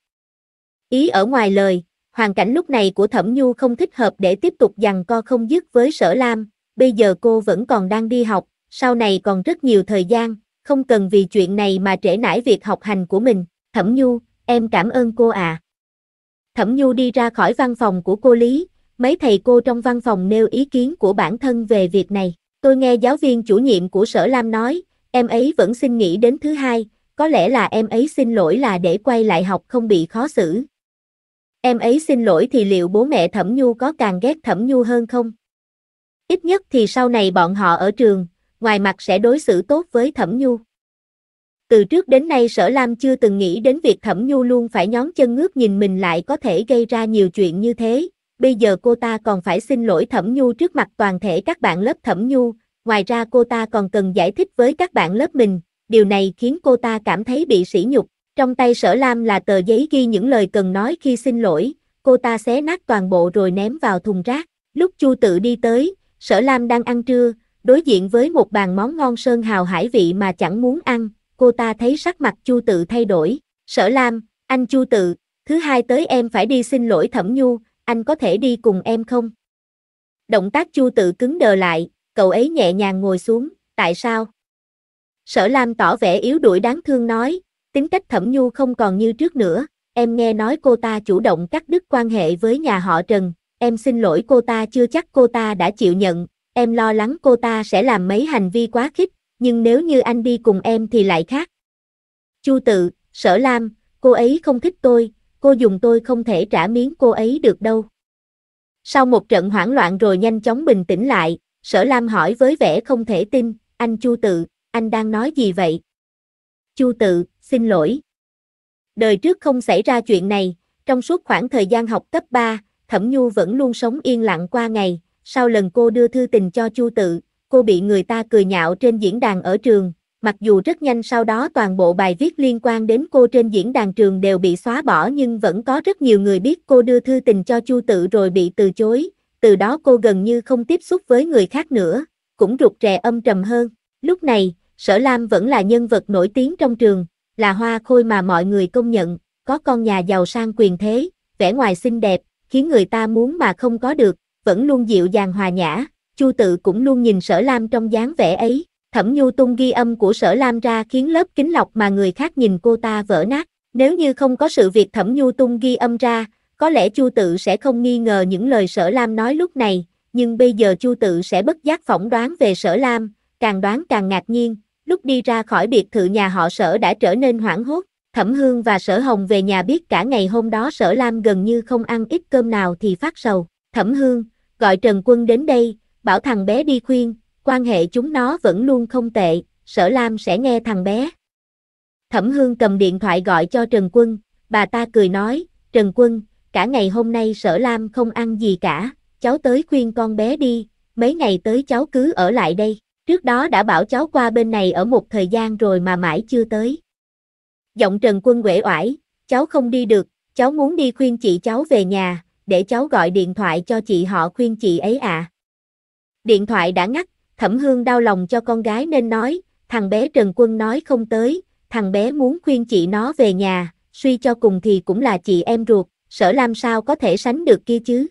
Ý ở ngoài lời, hoàn cảnh lúc này của Thẩm Nhu không thích hợp để tiếp tục giằng co không dứt với Sở Lam, bây giờ cô vẫn còn đang đi học, sau này còn rất nhiều thời gian, không cần vì chuyện này mà trễ nải việc học hành của mình, Thẩm Nhu, em cảm ơn cô ạ. À. Thẩm Nhu đi ra khỏi văn phòng của cô Lý, mấy thầy cô trong văn phòng nêu ý kiến của bản thân về việc này. Tôi nghe giáo viên chủ nhiệm của Sở Lam nói, em ấy vẫn xin nghỉ đến thứ hai, có lẽ là em ấy xin lỗi là để quay lại học không bị khó xử. Em ấy xin lỗi thì liệu bố mẹ Thẩm Nhu có càng ghét Thẩm Nhu hơn không? Ít nhất thì sau này bọn họ ở trường, ngoài mặt sẽ đối xử tốt với Thẩm Nhu. Từ trước đến nay Sở Lam chưa từng nghĩ đến việc Thẩm Nhu luôn phải nhón chân ngước nhìn mình lại có thể gây ra nhiều chuyện như thế, bây giờ cô ta còn phải xin lỗi Thẩm Nhu trước mặt toàn thể các bạn lớp Thẩm Nhu, ngoài ra cô ta còn cần giải thích với các bạn lớp mình, điều này khiến cô ta cảm thấy bị sỉ nhục. Trong tay Sở Lam là tờ giấy ghi những lời cần nói khi xin lỗi, cô ta xé nát toàn bộ rồi ném vào thùng rác. Lúc Chu tự đi tới, Sở Lam đang ăn trưa, Đối diện với một bàn món ngon sơn hào hải vị mà chẳng muốn ăn, cô ta thấy sắc mặt Chu Tự thay đổi. Sở Lam, anh Chu Tự, thứ hai tới em phải đi xin lỗi Thẩm Nhu, anh có thể đi cùng em không? Động tác Chu Tự cứng đờ lại, cậu ấy nhẹ nhàng ngồi xuống, tại sao? Sở Lam tỏ vẻ yếu đuổi đáng thương nói, tính cách Thẩm Nhu không còn như trước nữa, em nghe nói cô ta chủ động cắt đứt quan hệ với nhà họ Trần, em xin lỗi cô ta chưa chắc cô ta đã chịu nhận, em lo lắng cô ta sẽ làm mấy hành vi quá khích, nhưng nếu như anh đi cùng em thì lại khác. Chu tự, sở lam, cô ấy không thích tôi, cô dùng tôi không thể trả miếng cô ấy được đâu. Sau một trận hoảng loạn rồi nhanh chóng bình tĩnh lại, sở lam hỏi với vẻ không thể tin, anh Chu tự, anh đang nói gì vậy? Chu tự, xin lỗi. Đời trước không xảy ra chuyện này, trong suốt khoảng thời gian học cấp 3, Thẩm Nhu vẫn luôn sống yên lặng qua ngày, sau lần cô đưa thư tình cho Chu Tự, cô bị người ta cười nhạo trên diễn đàn ở trường, mặc dù rất nhanh sau đó toàn bộ bài viết liên quan đến cô trên diễn đàn trường đều bị xóa bỏ nhưng vẫn có rất nhiều người biết cô đưa thư tình cho Chu Tự rồi bị từ chối, từ đó cô gần như không tiếp xúc với người khác nữa, cũng rụt rè âm trầm hơn. Lúc này, Sở Lam vẫn là nhân vật nổi tiếng trong trường, là hoa khôi mà mọi người công nhận, có con nhà giàu sang quyền thế, vẻ ngoài xinh đẹp, khiến người ta muốn mà không có được, vẫn luôn dịu dàng hòa nhã, Chu tự cũng luôn nhìn Sở Lam trong dáng vẻ ấy, Thẩm Nhu tung ghi âm của Sở Lam ra khiến lớp kính lọc mà người khác nhìn cô ta vỡ nát, nếu như không có sự việc Thẩm Nhu tung ghi âm ra, có lẽ Chu tự sẽ không nghi ngờ những lời Sở Lam nói lúc này, nhưng bây giờ Chu tự sẽ bất giác phỏng đoán về Sở Lam, càng đoán càng ngạc nhiên, lúc đi ra khỏi biệt thự nhà họ Sở đã trở nên hoảng hốt, Thẩm Hương và Sở Hồng về nhà biết cả ngày hôm đó Sở Lam gần như không ăn ít cơm nào thì phát sầu. Thẩm Hương, gọi Trần Quân đến đây, bảo thằng bé đi khuyên, quan hệ chúng nó vẫn luôn không tệ, sở Lam sẽ nghe thằng bé. Thẩm Hương cầm điện thoại gọi cho Trần Quân, bà ta cười nói, Trần Quân, cả ngày hôm nay sở Lam không ăn gì cả, cháu tới khuyên con bé đi, mấy ngày tới cháu cứ ở lại đây, trước đó đã bảo cháu qua bên này ở một thời gian rồi mà mãi chưa tới. Giọng Trần Quân quể oải, cháu không đi được, cháu muốn đi khuyên chị cháu về nhà, để cháu gọi điện thoại cho chị họ khuyên chị ấy ạ. À. Điện thoại đã ngắt, Thẩm Hương đau lòng cho con gái nên nói, thằng bé Trần Quân nói không tới, thằng bé muốn khuyên chị nó về nhà, suy cho cùng thì cũng là chị em ruột, sở lam sao có thể sánh được kia chứ.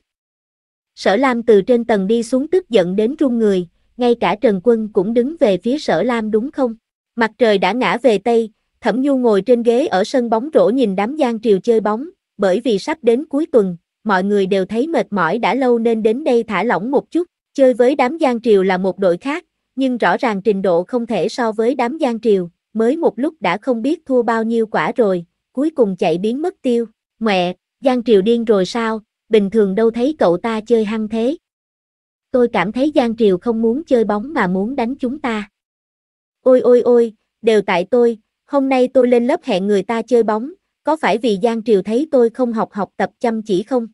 Sở lam từ trên tầng đi xuống tức giận đến run người, ngay cả Trần Quân cũng đứng về phía sở lam đúng không? Mặt trời đã ngã về Tây, Thẩm Nhu ngồi trên ghế ở sân bóng rổ nhìn đám giang triều chơi bóng, bởi vì sắp đến cuối tuần, mọi người đều thấy mệt mỏi đã lâu nên đến đây thả lỏng một chút, chơi với đám Giang Triều là một đội khác, nhưng rõ ràng trình độ không thể so với đám Giang Triều, mới một lúc đã không biết thua bao nhiêu quả rồi, cuối cùng chạy biến mất tiêu, mẹ, Giang Triều điên rồi sao, bình thường đâu thấy cậu ta chơi hăng thế. Tôi cảm thấy Giang Triều không muốn chơi bóng mà muốn đánh chúng ta. Ôi ôi ôi, đều tại tôi, hôm nay tôi lên lớp hẹn người ta chơi bóng, có phải vì Giang Triều thấy tôi không học học tập chăm chỉ không?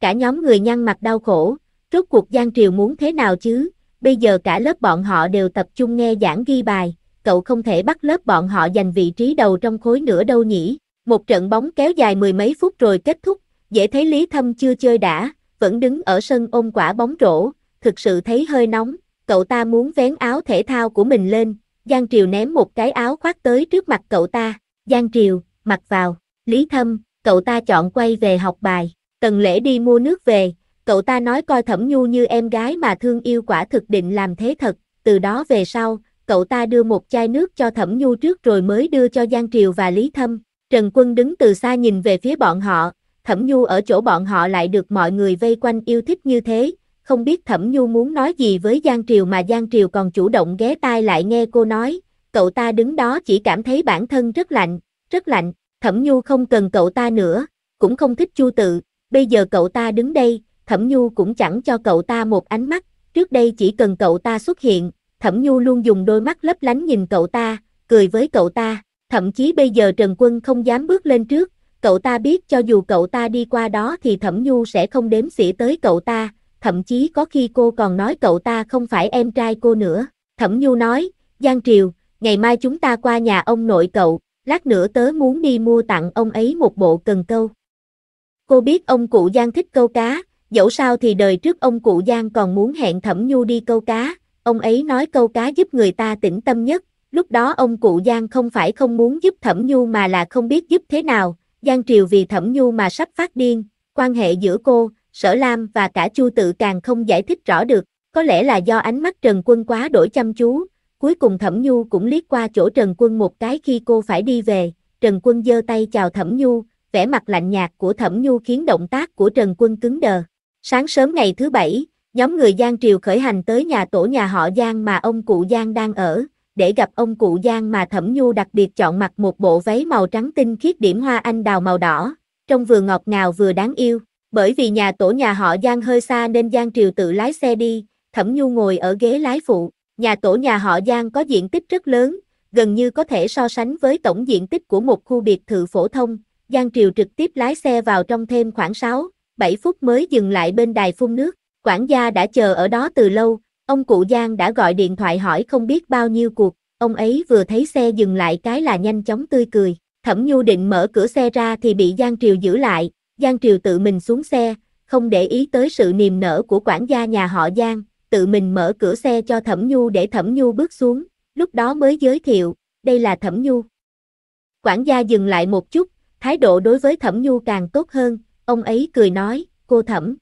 Cả nhóm người nhăn mặt đau khổ, rốt cuộc Giang Triều muốn thế nào chứ? Bây giờ cả lớp bọn họ đều tập trung nghe giảng ghi bài, cậu không thể bắt lớp bọn họ giành vị trí đầu trong khối nữa đâu nhỉ? Một trận bóng kéo dài mười mấy phút rồi kết thúc, dễ thấy Lý Thâm chưa chơi đã, vẫn đứng ở sân ôm quả bóng rổ, thực sự thấy hơi nóng, cậu ta muốn vén áo thể thao của mình lên, Giang Triều ném một cái áo khoác tới trước mặt cậu ta, Giang Triều, mặc vào, Lý Thâm, cậu ta chọn quay về học bài. Tần lễ đi mua nước về, cậu ta nói coi thẩm nhu như em gái mà thương yêu quả thực định làm thế thật, từ đó về sau, cậu ta đưa một chai nước cho thẩm nhu trước rồi mới đưa cho Giang Triều và Lý Thâm. Trần Quân đứng từ xa nhìn về phía bọn họ, Thẩm Nhu ở chỗ bọn họ lại được mọi người vây quanh yêu thích như thế, không biết Thẩm Nhu muốn nói gì với Giang Triều mà Giang Triều còn chủ động ghé tai lại nghe cô nói, cậu ta đứng đó chỉ cảm thấy bản thân rất lạnh, rất lạnh, Thẩm Nhu không cần cậu ta nữa, cũng không thích Chu Tự, bây giờ cậu ta đứng đây, Thẩm Nhu cũng chẳng cho cậu ta một ánh mắt, trước đây chỉ cần cậu ta xuất hiện, Thẩm Nhu luôn dùng đôi mắt lấp lánh nhìn cậu ta, cười với cậu ta, thậm chí bây giờ Trần Quân không dám bước lên trước, cậu ta biết cho dù cậu ta đi qua đó thì Thẩm Nhu sẽ không đếm xỉa tới cậu ta, thậm chí có khi cô còn nói cậu ta không phải em trai cô nữa. Thẩm Nhu nói, Giang Triều, ngày mai chúng ta qua nhà ông nội cậu, lát nữa tớ muốn đi mua tặng ông ấy một bộ cần câu. Cô biết ông cụ Giang thích câu cá, dẫu sao thì đời trước ông cụ Giang còn muốn hẹn Thẩm Nhu đi câu cá, ông ấy nói câu cá giúp người ta tĩnh tâm nhất, lúc đó ông cụ Giang không phải không muốn giúp Thẩm Nhu mà là không biết giúp thế nào, Giang Triều vì Thẩm Nhu mà sắp phát điên, quan hệ giữa cô, Sở Lam và cả Chu Tự càng không giải thích rõ được, có lẽ là do ánh mắt Trần Quân quá đổi chăm chú, cuối cùng Thẩm Nhu cũng liếc qua chỗ Trần Quân một cái khi cô phải đi về, Trần Quân giơ tay chào Thẩm Nhu, vẻ mặt lạnh nhạt của Thẩm Nhu khiến động tác của Trần Quân cứng đờ. Sáng sớm ngày thứ bảy, nhóm người Giang Triều khởi hành tới nhà tổ nhà họ Giang mà ông cụ Giang đang ở, để gặp ông cụ Giang mà Thẩm Nhu đặc biệt chọn mặc một bộ váy màu trắng tinh khiết điểm hoa anh đào màu đỏ, trông vừa ngọt ngào vừa đáng yêu. Bởi vì nhà tổ nhà họ Giang hơi xa nên Giang Triều tự lái xe đi, Thẩm Nhu ngồi ở ghế lái phụ. Nhà tổ nhà họ Giang có diện tích rất lớn, gần như có thể so sánh với tổng diện tích của một khu biệt thự phổ thông, Giang Triều trực tiếp lái xe vào trong thêm khoảng 6, 7 phút mới dừng lại bên đài phun nước, quản gia đã chờ ở đó từ lâu, ông cụ Giang đã gọi điện thoại hỏi không biết bao nhiêu cuộc, ông ấy vừa thấy xe dừng lại cái là nhanh chóng tươi cười, Thẩm Nhu định mở cửa xe ra thì bị Giang Triều giữ lại, Giang Triều tự mình xuống xe, không để ý tới sự niềm nở của quản gia nhà họ Giang, tự mình mở cửa xe cho Thẩm Nhu để Thẩm Nhu bước xuống, lúc đó mới giới thiệu, đây là Thẩm Nhu. Quản gia dừng lại một chút, Thái độ đối với Thẩm Nhu càng tốt hơn, ông ấy cười nói, cô Thẩm.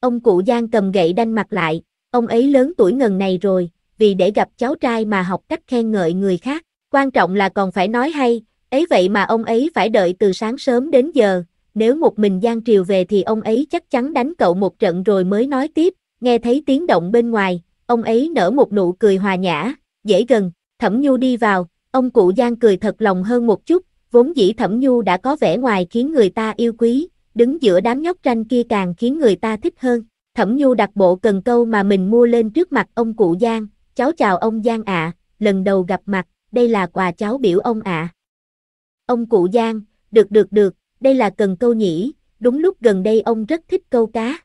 Ông cụ Giang cầm gậy đanh mặt lại, ông ấy lớn tuổi ngần này rồi, vì để gặp cháu trai mà học cách khen ngợi người khác, quan trọng là còn phải nói hay, ấy vậy mà ông ấy phải đợi từ sáng sớm đến giờ, nếu một mình Giang Triều về thì ông ấy chắc chắn đánh cậu một trận rồi mới nói tiếp, nghe thấy tiếng động bên ngoài, ông ấy nở một nụ cười hòa nhã, dễ gần, Thẩm Nhu đi vào, ông cụ Giang cười thật lòng hơn một chút, vốn dĩ Thẩm Nhu đã có vẻ ngoài khiến người ta yêu quý, đứng giữa đám nhóc tranh kia càng khiến người ta thích hơn. Thẩm Nhu đặt bộ cần câu mà mình mua lên trước mặt ông cụ Giang, cháu chào ông Giang ạ, lần đầu gặp mặt, đây là quà cháu biểu ông ạ. Ông cụ Giang, được được được, đây là cần câu nhỉ, đúng lúc gần đây ông rất thích câu cá.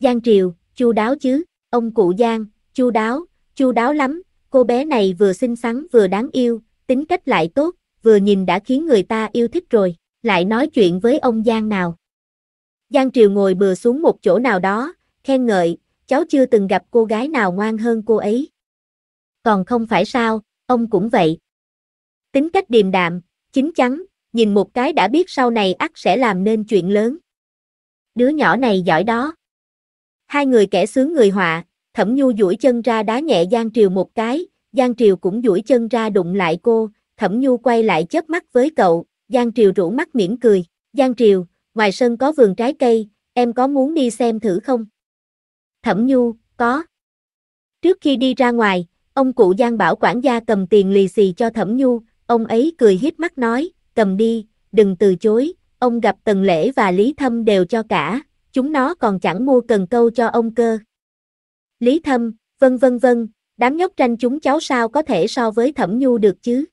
Giang Triều, chu đáo chứ, ông cụ Giang, chu đáo, chu đáo lắm, cô bé này vừa xinh xắn vừa đáng yêu, tính cách lại tốt, vừa nhìn đã khiến người ta yêu thích rồi, lại nói chuyện với ông Giang nào. Giang Triều ngồi bừa xuống một chỗ nào đó, khen ngợi, cháu chưa từng gặp cô gái nào ngoan hơn cô ấy. Còn không phải sao, ông cũng vậy. Tính cách điềm đạm, chín chắn, nhìn một cái đã biết sau này ắt sẽ làm nên chuyện lớn. Đứa nhỏ này giỏi đó. Hai người kẻ sướng người họa, Thẩm Nhu duỗi chân ra đá nhẹ Giang Triều một cái, Giang Triều cũng duỗi chân ra đụng lại cô, Thẩm Nhu quay lại chớp mắt với cậu, Giang Triều rủ mắt mỉm cười. Giang Triều, ngoài sân có vườn trái cây, em có muốn đi xem thử không? Thẩm Nhu, có. Trước khi đi ra ngoài, ông cụ Giang bảo quản gia cầm tiền lì xì cho Thẩm Nhu, ông ấy cười hiếp mắt nói, cầm đi, đừng từ chối, ông gặp Tần Lễ và Lý Thâm đều cho cả, chúng nó còn chẳng mua cần câu cho ông cơ. Lý Thâm, vân vân vân, đám nhóc tranh chúng cháu sao có thể so với Thẩm Nhu được chứ?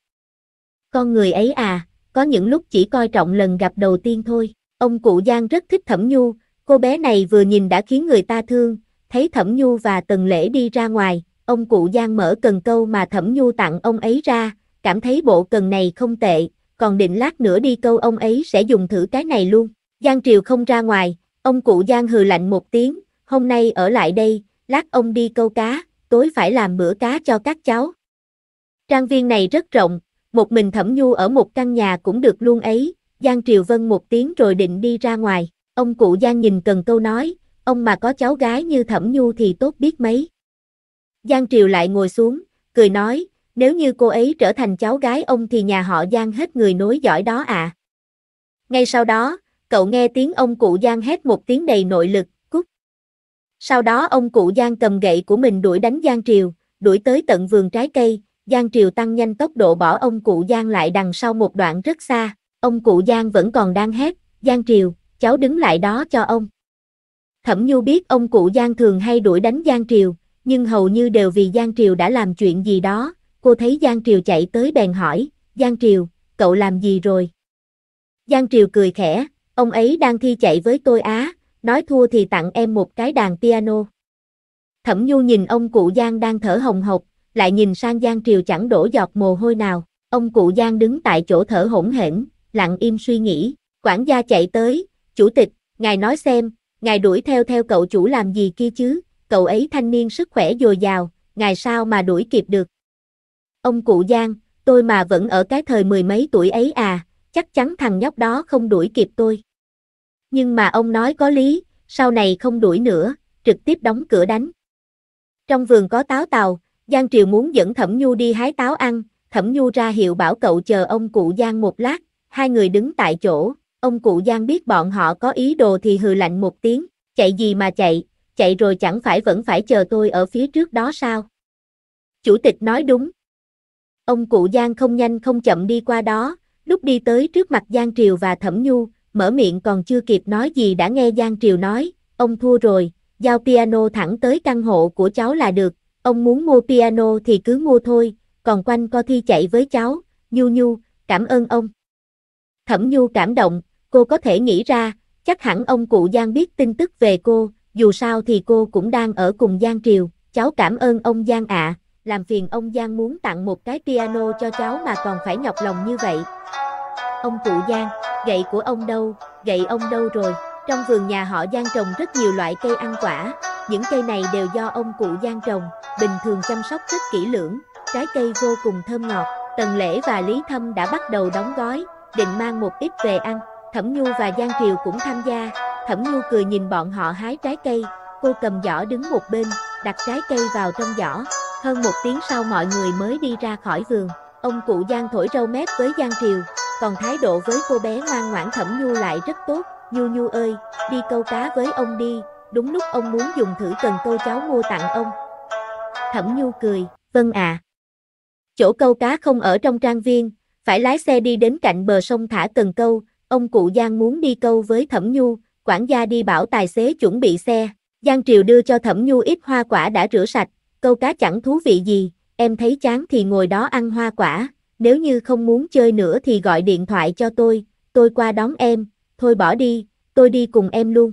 con người ấy à, có những lúc chỉ coi trọng lần gặp đầu tiên thôi. Ông cụ Giang rất thích Thẩm Nhu, cô bé này vừa nhìn đã khiến người ta thương, thấy Thẩm Nhu và Tần Lễ đi ra ngoài, ông cụ Giang mở cần câu mà Thẩm Nhu tặng ông ấy ra, cảm thấy bộ cần này không tệ, còn định lát nữa đi câu ông ấy sẽ dùng thử cái này luôn. Giang Triều không ra ngoài, ông cụ Giang hừ lạnh một tiếng, hôm nay ở lại đây, lát ông đi câu cá, tối phải làm bữa cá cho các cháu. Trang viên này rất rộng, một mình thẩm nhu ở một căn nhà cũng được luôn ấy, Giang Triều Vân một tiếng rồi định đi ra ngoài, ông cụ Giang nhìn cần câu nói, ông mà có cháu gái như thẩm nhu thì tốt biết mấy. Giang Triều lại ngồi xuống, cười nói, nếu như cô ấy trở thành cháu gái ông thì nhà họ Giang hết người nối giỏi đó à. Ngay sau đó, cậu nghe tiếng ông cụ Giang hét một tiếng đầy nội lực, cút. Sau đó ông cụ Giang cầm gậy của mình đuổi đánh Giang Triều, đuổi tới tận vườn trái cây, Giang Triều tăng nhanh tốc độ bỏ ông cụ Giang lại đằng sau một đoạn rất xa, ông cụ Giang vẫn còn đang hét, Giang Triều, cháu đứng lại đó cho ông. Thẩm Nhu biết ông cụ Giang thường hay đuổi đánh Giang Triều, nhưng hầu như đều vì Giang Triều đã làm chuyện gì đó, cô thấy Giang Triều chạy tới bèn hỏi, Giang Triều, cậu làm gì rồi? Giang Triều cười khẽ, ông ấy đang thi chạy với tôi á, nói thua thì tặng em một cái đàn piano. Thẩm Nhu nhìn ông cụ Giang đang thở hồng hộc, lại nhìn sang Giang Triều chẳng đổ giọt mồ hôi nào, ông cụ Giang đứng tại chỗ thở hổn hển, lặng im suy nghĩ, quản gia chạy tới, chủ tịch, ngài nói xem, ngài đuổi theo theo cậu chủ làm gì kia chứ, cậu ấy thanh niên sức khỏe dồi dào, ngài sao mà đuổi kịp được. Ông cụ Giang, tôi mà vẫn ở cái thời mười mấy tuổi ấy à, chắc chắn thằng nhóc đó không đuổi kịp tôi. Nhưng mà ông nói có lý, sau này không đuổi nữa, trực tiếp đóng cửa đánh. Trong vườn có táo tàu, Giang Triều muốn dẫn Thẩm Nhu đi hái táo ăn, Thẩm Nhu ra hiệu bảo cậu chờ ông cụ Giang một lát, hai người đứng tại chỗ, ông cụ Giang biết bọn họ có ý đồ thì hừ lạnh một tiếng, chạy gì mà chạy, chạy rồi chẳng phải vẫn phải chờ tôi ở phía trước đó sao? Chủ tịch nói đúng. Ông cụ Giang không nhanh không chậm đi qua đó, lúc đi tới trước mặt Giang Triều và Thẩm Nhu, mở miệng còn chưa kịp nói gì đã nghe Giang Triều nói, ông thua rồi, giao piano thẳng tới căn hộ của cháu là được, Ông muốn mua piano thì cứ mua thôi, còn quanh co thi chạy với cháu, Nhu Nhu, cảm ơn ông. Thẩm Nhu cảm động, cô có thể nghĩ ra, chắc hẳn ông cụ Giang biết tin tức về cô, dù sao thì cô cũng đang ở cùng Giang Triều, cháu cảm ơn ông Giang ạ, làm phiền ông Giang muốn tặng một cái piano cho cháu mà còn phải nhọc lòng như vậy. Ông cụ Giang, gậy của ông đâu, gậy ông đâu rồi, trong vườn nhà họ Giang trồng rất nhiều loại cây ăn quả, những cây này đều do ông cụ Giang trồng, bình thường chăm sóc rất kỹ lưỡng, trái cây vô cùng thơm ngọt. Tần Lễ và Lý Thâm đã bắt đầu đóng gói, định mang một ít về ăn. Thẩm Nhu và Giang Triều cũng tham gia. Thẩm Nhu cười nhìn bọn họ hái trái cây, cô cầm giỏ đứng một bên, đặt trái cây vào trong giỏ. Hơn một tiếng sau mọi người mới đi ra khỏi vườn. Ông cụ Giang thổi râu mép với Giang Triều, còn thái độ với cô bé ngoan ngoãn Thẩm Nhu lại rất tốt. Nhu Nhu ơi, đi câu cá với ông đi, đúng lúc ông muốn dùng thử cần câu cháu mua tặng ông. Thẩm Nhu cười, vâng ạ. À. Chỗ câu cá không ở trong trang viên, phải lái xe đi đến cạnh bờ sông thả cần câu, ông cụ Giang muốn đi câu với Thẩm Nhu, quản gia đi bảo tài xế chuẩn bị xe. Giang Triều đưa cho Thẩm Nhu ít hoa quả đã rửa sạch, câu cá chẳng thú vị gì, em thấy chán thì ngồi đó ăn hoa quả, nếu như không muốn chơi nữa thì gọi điện thoại cho tôi, tôi qua đón em, thôi bỏ đi, tôi đi cùng em luôn.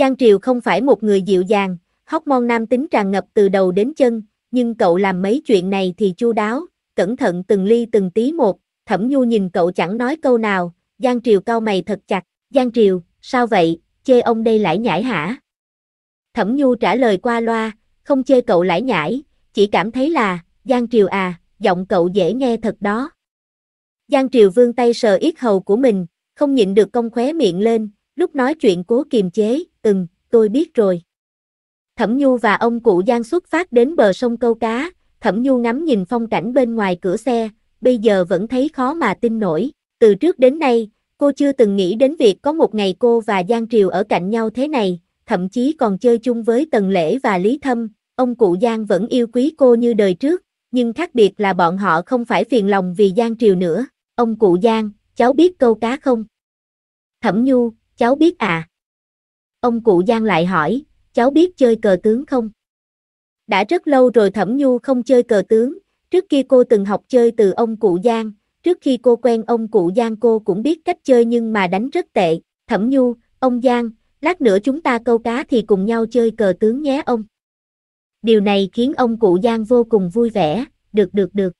Giang Triều không phải một người dịu dàng, hóc mon nam tính tràn ngập từ đầu đến chân, nhưng cậu làm mấy chuyện này thì chu đáo, cẩn thận từng ly từng tí một, thẩm nhu nhìn cậu chẳng nói câu nào, Giang Triều cau mày thật chặt, Giang Triều, sao vậy, chê ông đây lải nhải hả? Thẩm nhu trả lời qua loa, không chê cậu lải nhải, chỉ cảm thấy là, Giang Triều à, giọng cậu dễ nghe thật đó. Giang Triều vương tay sờ ít hầu của mình, không nhịn được công khóe miệng lên, lúc nói chuyện cố kiềm chế, ừm, tôi biết rồi. Thẩm Nhu và ông cụ Giang xuất phát đến bờ sông câu cá, Thẩm Nhu ngắm nhìn phong cảnh bên ngoài cửa xe, bây giờ vẫn thấy khó mà tin nổi. Từ trước đến nay, cô chưa từng nghĩ đến việc có một ngày cô và Giang Triều ở cạnh nhau thế này, thậm chí còn chơi chung với Tần Lễ và Lý Thâm. Ông cụ Giang vẫn yêu quý cô như đời trước, nhưng khác biệt là bọn họ không phải phiền lòng vì Giang Triều nữa. Ông cụ Giang, cháu biết câu cá không? Thẩm Nhu, cháu biết à? Ông cụ Giang lại hỏi, cháu biết chơi cờ tướng không? Đã rất lâu rồi Thẩm Nhu không chơi cờ tướng, trước kia cô từng học chơi từ ông cụ Giang, trước khi cô quen ông cụ Giang cô cũng biết cách chơi nhưng mà đánh rất tệ, Thẩm Nhu, ông Giang, lát nữa chúng ta câu cá thì cùng nhau chơi cờ tướng nhé ông. Điều này khiến ông cụ Giang vô cùng vui vẻ, được được được.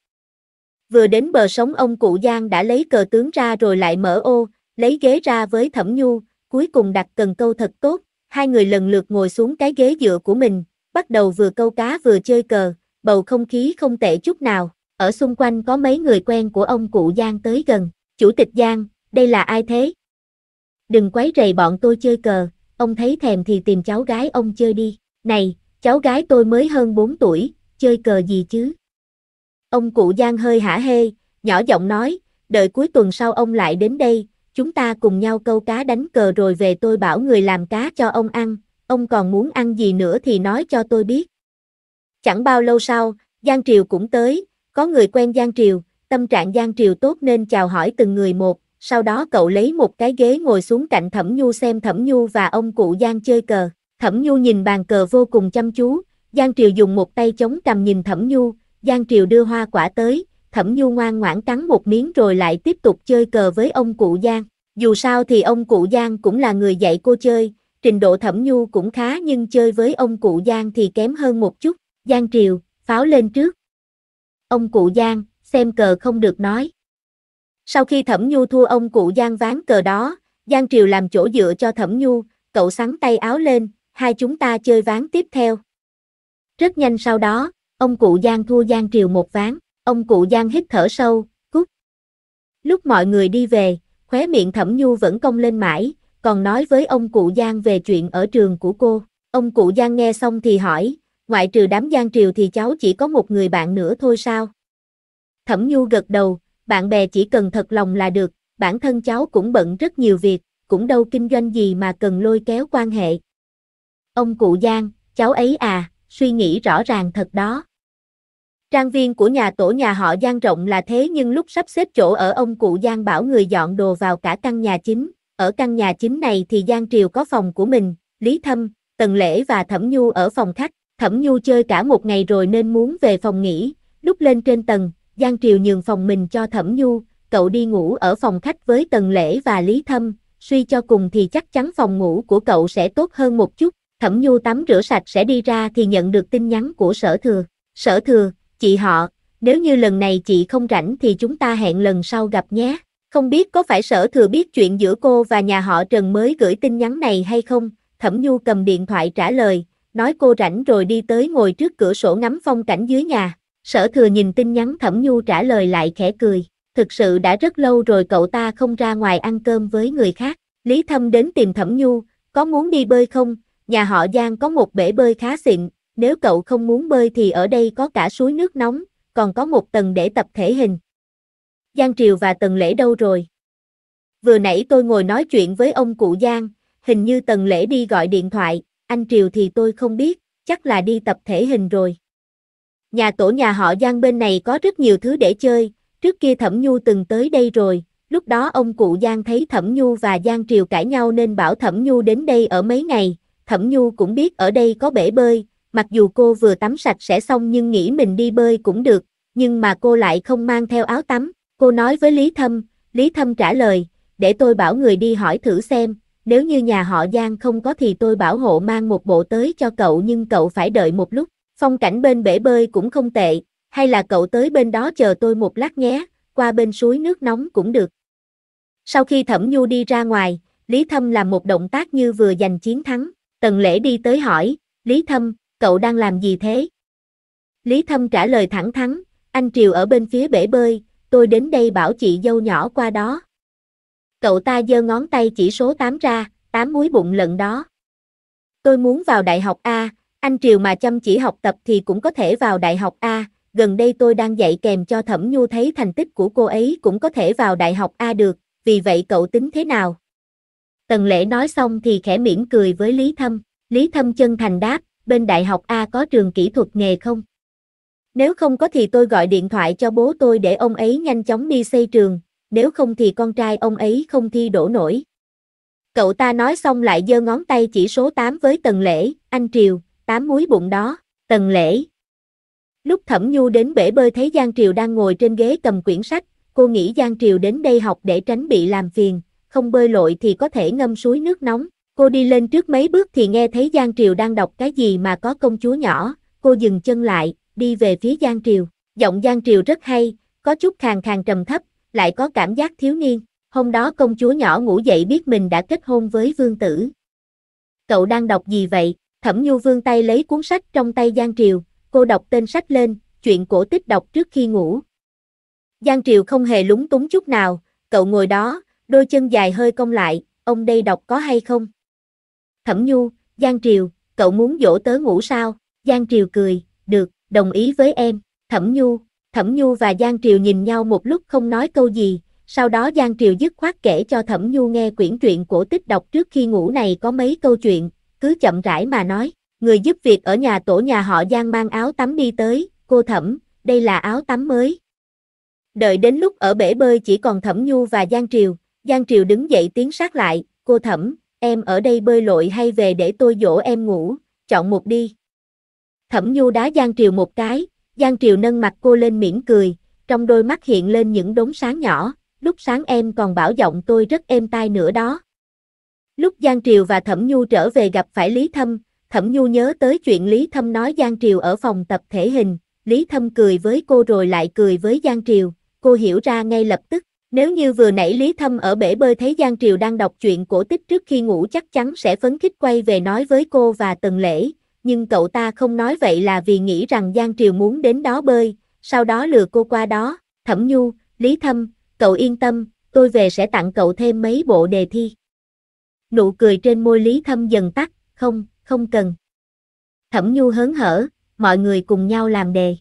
Vừa đến bờ sông ông cụ Giang đã lấy cờ tướng ra rồi lại mở ô, lấy ghế ra với Thẩm Nhu, cuối cùng đặt cần câu thật tốt, hai người lần lượt ngồi xuống cái ghế dựa của mình, bắt đầu vừa câu cá vừa chơi cờ, bầu không khí không tệ chút nào, ở xung quanh có mấy người quen của ông cụ Giang tới gần, chủ tịch Giang, đây là ai thế? Đừng quấy rầy bọn tôi chơi cờ, ông thấy thèm thì tìm cháu gái ông chơi đi, này, cháu gái tôi mới hơn 4 tuổi, chơi cờ gì chứ? Ông cụ Giang hơi hả hê, nhỏ giọng nói, đợi cuối tuần sau ông lại đến đây, chúng ta cùng nhau câu cá đánh cờ rồi về tôi bảo người làm cá cho ông ăn, ông còn muốn ăn gì nữa thì nói cho tôi biết. Chẳng bao lâu sau, Giang Triều cũng tới, có người quen Giang Triều, tâm trạng Giang Triều tốt nên chào hỏi từng người một, sau đó cậu lấy một cái ghế ngồi xuống cạnh Thẩm Nhu xem Thẩm Nhu và ông cụ Giang chơi cờ. Thẩm Nhu nhìn bàn cờ vô cùng chăm chú, Giang Triều dùng một tay chống cầm nhìn Thẩm Nhu, Giang Triều đưa hoa quả tới, Thẩm Nhu ngoan ngoãn cắn một miếng rồi lại tiếp tục chơi cờ với ông cụ Giang. Dù sao thì ông cụ Giang cũng là người dạy cô chơi, trình độ Thẩm Nhu cũng khá nhưng chơi với ông cụ Giang thì kém hơn một chút. Giang Triều, pháo lên trước. Ông cụ Giang, xem cờ không được nói. Sau khi Thẩm Nhu thua ông cụ Giang ván cờ đó, Giang Triều làm chỗ dựa cho Thẩm Nhu, cậu sắn tay áo lên, hai chúng ta chơi ván tiếp theo. Rất nhanh sau đó, ông cụ Giang thua Giang Triều một ván. Ông cụ Giang hít thở sâu, cút. Lúc mọi người đi về, khóe miệng Thẩm Nhu vẫn cong lên mãi, còn nói với ông cụ Giang về chuyện ở trường của cô. Ông cụ Giang nghe xong thì hỏi, ngoại trừ đám Giang Triều thì cháu chỉ có một người bạn nữa thôi sao? Thẩm Nhu gật đầu, bạn bè chỉ cần thật lòng là được, bản thân cháu cũng bận rất nhiều việc, cũng đâu kinh doanh gì mà cần lôi kéo quan hệ. Ông cụ Giang, cháu ấy à, suy nghĩ rõ ràng thật đó. Trang viên của nhà tổ nhà họ Giang rộng là thế nhưng lúc sắp xếp chỗ ở ông cụ Giang bảo người dọn đồ vào cả căn nhà chính. Ở căn nhà chính này thì Giang Triều có phòng của mình, Lý Thâm, Tần Lễ và Thẩm Nhu ở phòng khách. Thẩm Nhu chơi cả một ngày rồi nên muốn về phòng nghỉ. Lúc lên trên tầng, Giang Triều nhường phòng mình cho Thẩm Nhu, cậu đi ngủ ở phòng khách với Tần Lễ và Lý Thâm. Suy cho cùng thì chắc chắn phòng ngủ của cậu sẽ tốt hơn một chút. Thẩm Nhu tắm rửa sạch sẽ đi ra thì nhận được tin nhắn của sở thừa. Sở thừa, Chị họ, nếu như lần này chị không rảnh thì chúng ta hẹn lần sau gặp nhé. Không biết có phải sở thừa biết chuyện giữa cô và nhà họ Trần mới gửi tin nhắn này hay không? Thẩm Nhu cầm điện thoại trả lời, nói cô rảnh rồi đi tới ngồi trước cửa sổ ngắm phong cảnh dưới nhà. Sở thừa nhìn tin nhắn Thẩm Nhu trả lời lại khẽ cười. Thực sự đã rất lâu rồi cậu ta không ra ngoài ăn cơm với người khác. Lý Thâm đến tìm Thẩm Nhu, có muốn đi bơi không? Nhà họ Giang có một bể bơi khá xịn, nếu cậu không muốn bơi thì ở đây có cả suối nước nóng, còn có một tầng để tập thể hình. Giang Triều và Tần Lễ đâu rồi? Vừa nãy tôi ngồi nói chuyện với ông cụ Giang, hình như Tần Lễ đi gọi điện thoại, anh Triều thì tôi không biết, chắc là đi tập thể hình rồi. Nhà tổ nhà họ Giang bên này có rất nhiều thứ để chơi, trước kia Thẩm Nhu từng tới đây rồi, lúc đó ông cụ Giang thấy Thẩm Nhu và Giang Triều cãi nhau nên bảo Thẩm Nhu đến đây ở mấy ngày, Thẩm Nhu cũng biết ở đây có bể bơi, mặc dù cô vừa tắm sạch sẽ xong nhưng nghĩ mình đi bơi cũng được, nhưng mà cô lại không mang theo áo tắm. Cô nói với Lý Thâm, Lý Thâm trả lời, để tôi bảo người đi hỏi thử xem, nếu như nhà họ Giang không có thì tôi bảo hộ mang một bộ tới cho cậu nhưng cậu phải đợi một lúc. Phong cảnh bên bể bơi cũng không tệ, hay là cậu tới bên đó chờ tôi một lát nhé, qua bên suối nước nóng cũng được. Sau khi Thẩm Nhu đi ra ngoài, Lý Thâm làm một động tác như vừa giành chiến thắng, Tần Lễ đi tới hỏi, Lý Thâm, cậu đang làm gì thế? Lý Thâm trả lời thẳng thắn, anh Triều ở bên phía bể bơi, tôi đến đây bảo chị dâu nhỏ qua đó. Cậu ta giơ ngón tay chỉ số 8 ra, 8 muối bụng lận đó. Tôi muốn vào đại học A, anh Triều mà chăm chỉ học tập thì cũng có thể vào đại học A, gần đây tôi đang dạy kèm cho Thẩm Nhu thấy thành tích của cô ấy cũng có thể vào đại học A được, vì vậy cậu tính thế nào? Tần Lễ nói xong thì khẽ mỉm cười với Lý Thâm, Lý Thâm chân thành đáp, bên đại học A có trường kỹ thuật nghề không? Nếu không có thì tôi gọi điện thoại cho bố tôi để ông ấy nhanh chóng đi xây trường, nếu không thì con trai ông ấy không thi đổ nổi. Cậu ta nói xong lại giơ ngón tay chỉ số 8 với Tần Lễ, anh Triều, tám muối bụng đó, Tần Lễ. Lúc Thẩm Nhu đến bể bơi thấy Giang Triều đang ngồi trên ghế cầm quyển sách, cô nghĩ Giang Triều đến đây học để tránh bị làm phiền, không bơi lội thì có thể ngâm suối nước nóng. Cô đi lên trước mấy bước thì nghe thấy Giang Triều đang đọc cái gì mà có công chúa nhỏ, cô dừng chân lại, đi về phía Giang Triều. Giọng Giang Triều rất hay, có chút khàn khàn trầm thấp, lại có cảm giác thiếu niên. Hôm đó công chúa nhỏ ngủ dậy biết mình đã kết hôn với vương tử. Cậu đang đọc gì vậy? Thẩm Nhu vương tay lấy cuốn sách trong tay Giang Triều, cô đọc tên sách lên, chuyện cổ tích đọc trước khi ngủ. Giang Triều không hề lúng túng chút nào, cậu ngồi đó, đôi chân dài hơi cong lại, ông đây đọc có hay không? Thẩm Nhu, Giang Triều, cậu muốn dỗ tớ ngủ sao? Giang Triều cười, được, đồng ý với em. Thẩm Nhu, Thẩm Nhu và Giang Triều nhìn nhau một lúc không nói câu gì, sau đó Giang Triều dứt khoát kể cho Thẩm Nhu nghe quyển truyện cổ tích đọc trước khi ngủ này có mấy câu chuyện, cứ chậm rãi mà nói. Người giúp việc ở nhà tổ nhà họ Giang mang áo tắm đi tới, cô Thẩm, đây là áo tắm mới. Đợi đến lúc ở bể bơi chỉ còn Thẩm Nhu và Giang Triều, Giang Triều đứng dậy tiến sát lại, cô Thẩm, em ở đây bơi lội hay về để tôi dỗ em ngủ, chọn một đi. Thẩm Nhu đá Giang Triều một cái, Giang Triều nâng mặt cô lên mỉm cười, trong đôi mắt hiện lên những đốm sáng nhỏ, lúc sáng em còn bảo giọng tôi rất êm tai nữa đó. Lúc Giang Triều và Thẩm Nhu trở về gặp phải Lý Thâm, Thẩm Nhu nhớ tới chuyện Lý Thâm nói Giang Triều ở phòng tập thể hình, Lý Thâm cười với cô rồi lại cười với Giang Triều, cô hiểu ra ngay lập tức. Nếu như vừa nãy Lý Thâm ở bể bơi thấy Giang Triều đang đọc chuyện cổ tích trước khi ngủ chắc chắn sẽ phấn khích quay về nói với cô và Tần Lễ, nhưng cậu ta không nói vậy là vì nghĩ rằng Giang Triều muốn đến đó bơi, sau đó lừa cô qua đó, Thẩm Nhu, Lý Thâm, cậu yên tâm, tôi về sẽ tặng cậu thêm mấy bộ đề thi. Nụ cười trên môi Lý Thâm dần tắt, không, không cần. Thẩm Nhu hớn hở, mọi người cùng nhau làm đề.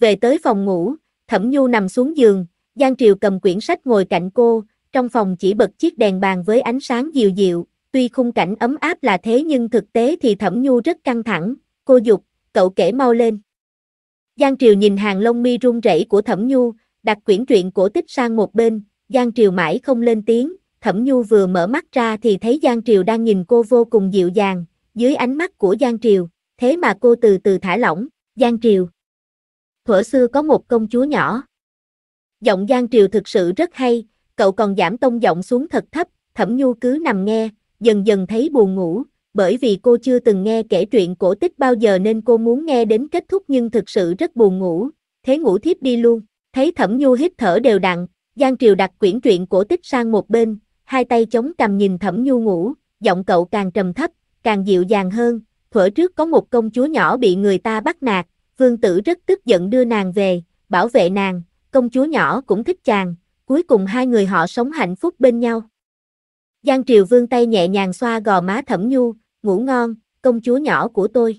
Về tới phòng ngủ, Thẩm Nhu nằm xuống giường, Giang Triều cầm quyển sách ngồi cạnh cô, trong phòng chỉ bật chiếc đèn bàn với ánh sáng dịu dịu, tuy khung cảnh ấm áp là thế nhưng thực tế thì Thẩm Nhu rất căng thẳng, cô dục, cậu kể mau lên. Giang Triều nhìn hàng lông mi run rẩy của Thẩm Nhu, đặt quyển truyện cổ tích sang một bên, Giang Triều mãi không lên tiếng, Thẩm Nhu vừa mở mắt ra thì thấy Giang Triều đang nhìn cô vô cùng dịu dàng, dưới ánh mắt của Giang Triều, thế mà cô từ từ thả lỏng, Giang Triều. Thuở xưa có một công chúa nhỏ, Giọng Giang Triều thực sự rất hay, cậu còn giảm tông giọng xuống thật thấp, Thẩm Nhu cứ nằm nghe, dần dần thấy buồn ngủ, bởi vì cô chưa từng nghe kể chuyện cổ tích bao giờ nên cô muốn nghe đến kết thúc nhưng thực sự rất buồn ngủ, thế ngủ thiếp đi luôn, thấy Thẩm Nhu hít thở đều đặn, Giang Triều đặt quyển truyện cổ tích sang một bên, hai tay chống cằm nhìn Thẩm Nhu ngủ, giọng cậu càng trầm thấp, càng dịu dàng hơn, thuở trước có một công chúa nhỏ bị người ta bắt nạt, vương tử rất tức giận đưa nàng về, bảo vệ nàng, công chúa nhỏ cũng thích chàng, cuối cùng hai người họ sống hạnh phúc bên nhau. Giang Triều Vương tay nhẹ nhàng xoa gò má Thẩm Nhu, ngủ ngon, công chúa nhỏ của tôi.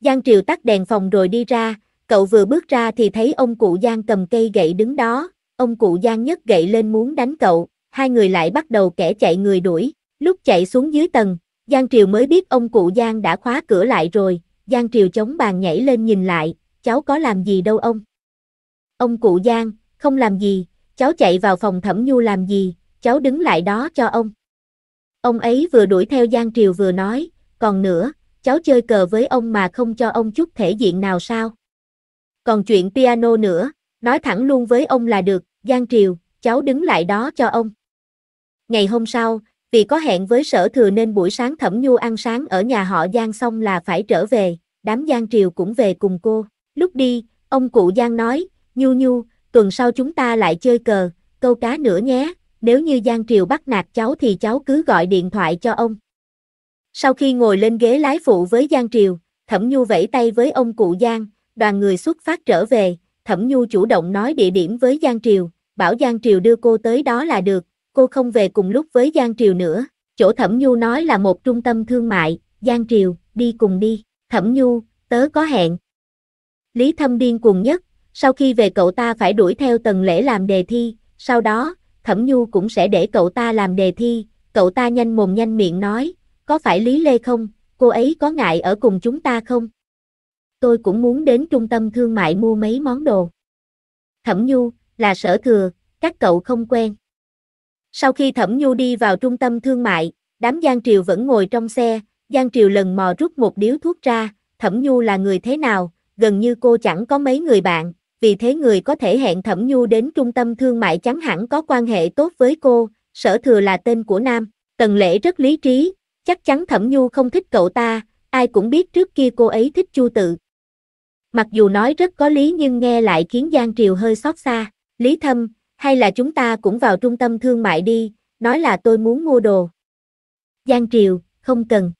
Giang Triều tắt đèn phòng rồi đi ra, cậu vừa bước ra thì thấy ông cụ Giang cầm cây gậy đứng đó, ông cụ Giang nhấc gậy lên muốn đánh cậu, hai người lại bắt đầu kẻ chạy người đuổi, lúc chạy xuống dưới tầng, Giang Triều mới biết ông cụ Giang đã khóa cửa lại rồi, Giang Triều chống bàn nhảy lên nhìn lại, cháu có làm gì đâu ông. Ông cụ Giang, không làm gì, cháu chạy vào phòng thẩm nhu làm gì, cháu đứng lại đó cho ông. Ông ấy vừa đuổi theo Giang Triều vừa nói, còn nữa, cháu chơi cờ với ông mà không cho ông chút thể diện nào sao? Còn chuyện piano nữa, nói thẳng luôn với ông là được, Giang Triều, cháu đứng lại đó cho ông. Ngày hôm sau, vì có hẹn với sở thừa nên buổi sáng Thẩm Nhu ăn sáng ở nhà họ Giang xong là phải trở về, đám Giang Triều cũng về cùng cô. Lúc đi, ông cụ Giang nói, Nhu nhu, tuần sau chúng ta lại chơi cờ, câu cá nữa nhé, nếu như Giang Triều bắt nạt cháu thì cháu cứ gọi điện thoại cho ông. Sau khi ngồi lên ghế lái phụ với Giang Triều, Thẩm Nhu vẫy tay với ông cụ Giang, đoàn người xuất phát trở về, Thẩm Nhu chủ động nói địa điểm với Giang Triều, bảo Giang Triều đưa cô tới đó là được, cô không về cùng lúc với Giang Triều nữa. Chỗ Thẩm Nhu nói là một trung tâm thương mại, Giang Triều, đi cùng đi, Thẩm Nhu, tớ có hẹn. Lý Thâm điên cuồng nhất, sau khi về cậu ta phải đuổi theo tần lễ làm đề thi, sau đó, Thẩm Nhu cũng sẽ để cậu ta làm đề thi, cậu ta nhanh mồm nhanh miệng nói, có phải Lý Lê không, cô ấy có ngại ở cùng chúng ta không? Tôi cũng muốn đến trung tâm thương mại mua mấy món đồ. Thẩm Nhu, là sở thừa, các cậu không quen. Sau khi Thẩm Nhu đi vào trung tâm thương mại, đám Giang Triều vẫn ngồi trong xe, Giang Triều lần mò rút một điếu thuốc ra, Thẩm Nhu là người thế nào, gần như cô chẳng có mấy người bạn, vì thế người có thể hẹn Thẩm Nhu đến trung tâm thương mại chẳng hẳn có quan hệ tốt với cô, sở thừa là tên của nam. Tần lễ rất lý trí, chắc chắn Thẩm Nhu không thích cậu ta, ai cũng biết trước kia cô ấy thích Chu Tự. Mặc dù nói rất có lý nhưng nghe lại khiến Giang Triều hơi xót xa, Lý Thâm, hay là chúng ta cũng vào trung tâm thương mại đi, nói là tôi muốn mua đồ. Giang Triều, không cần.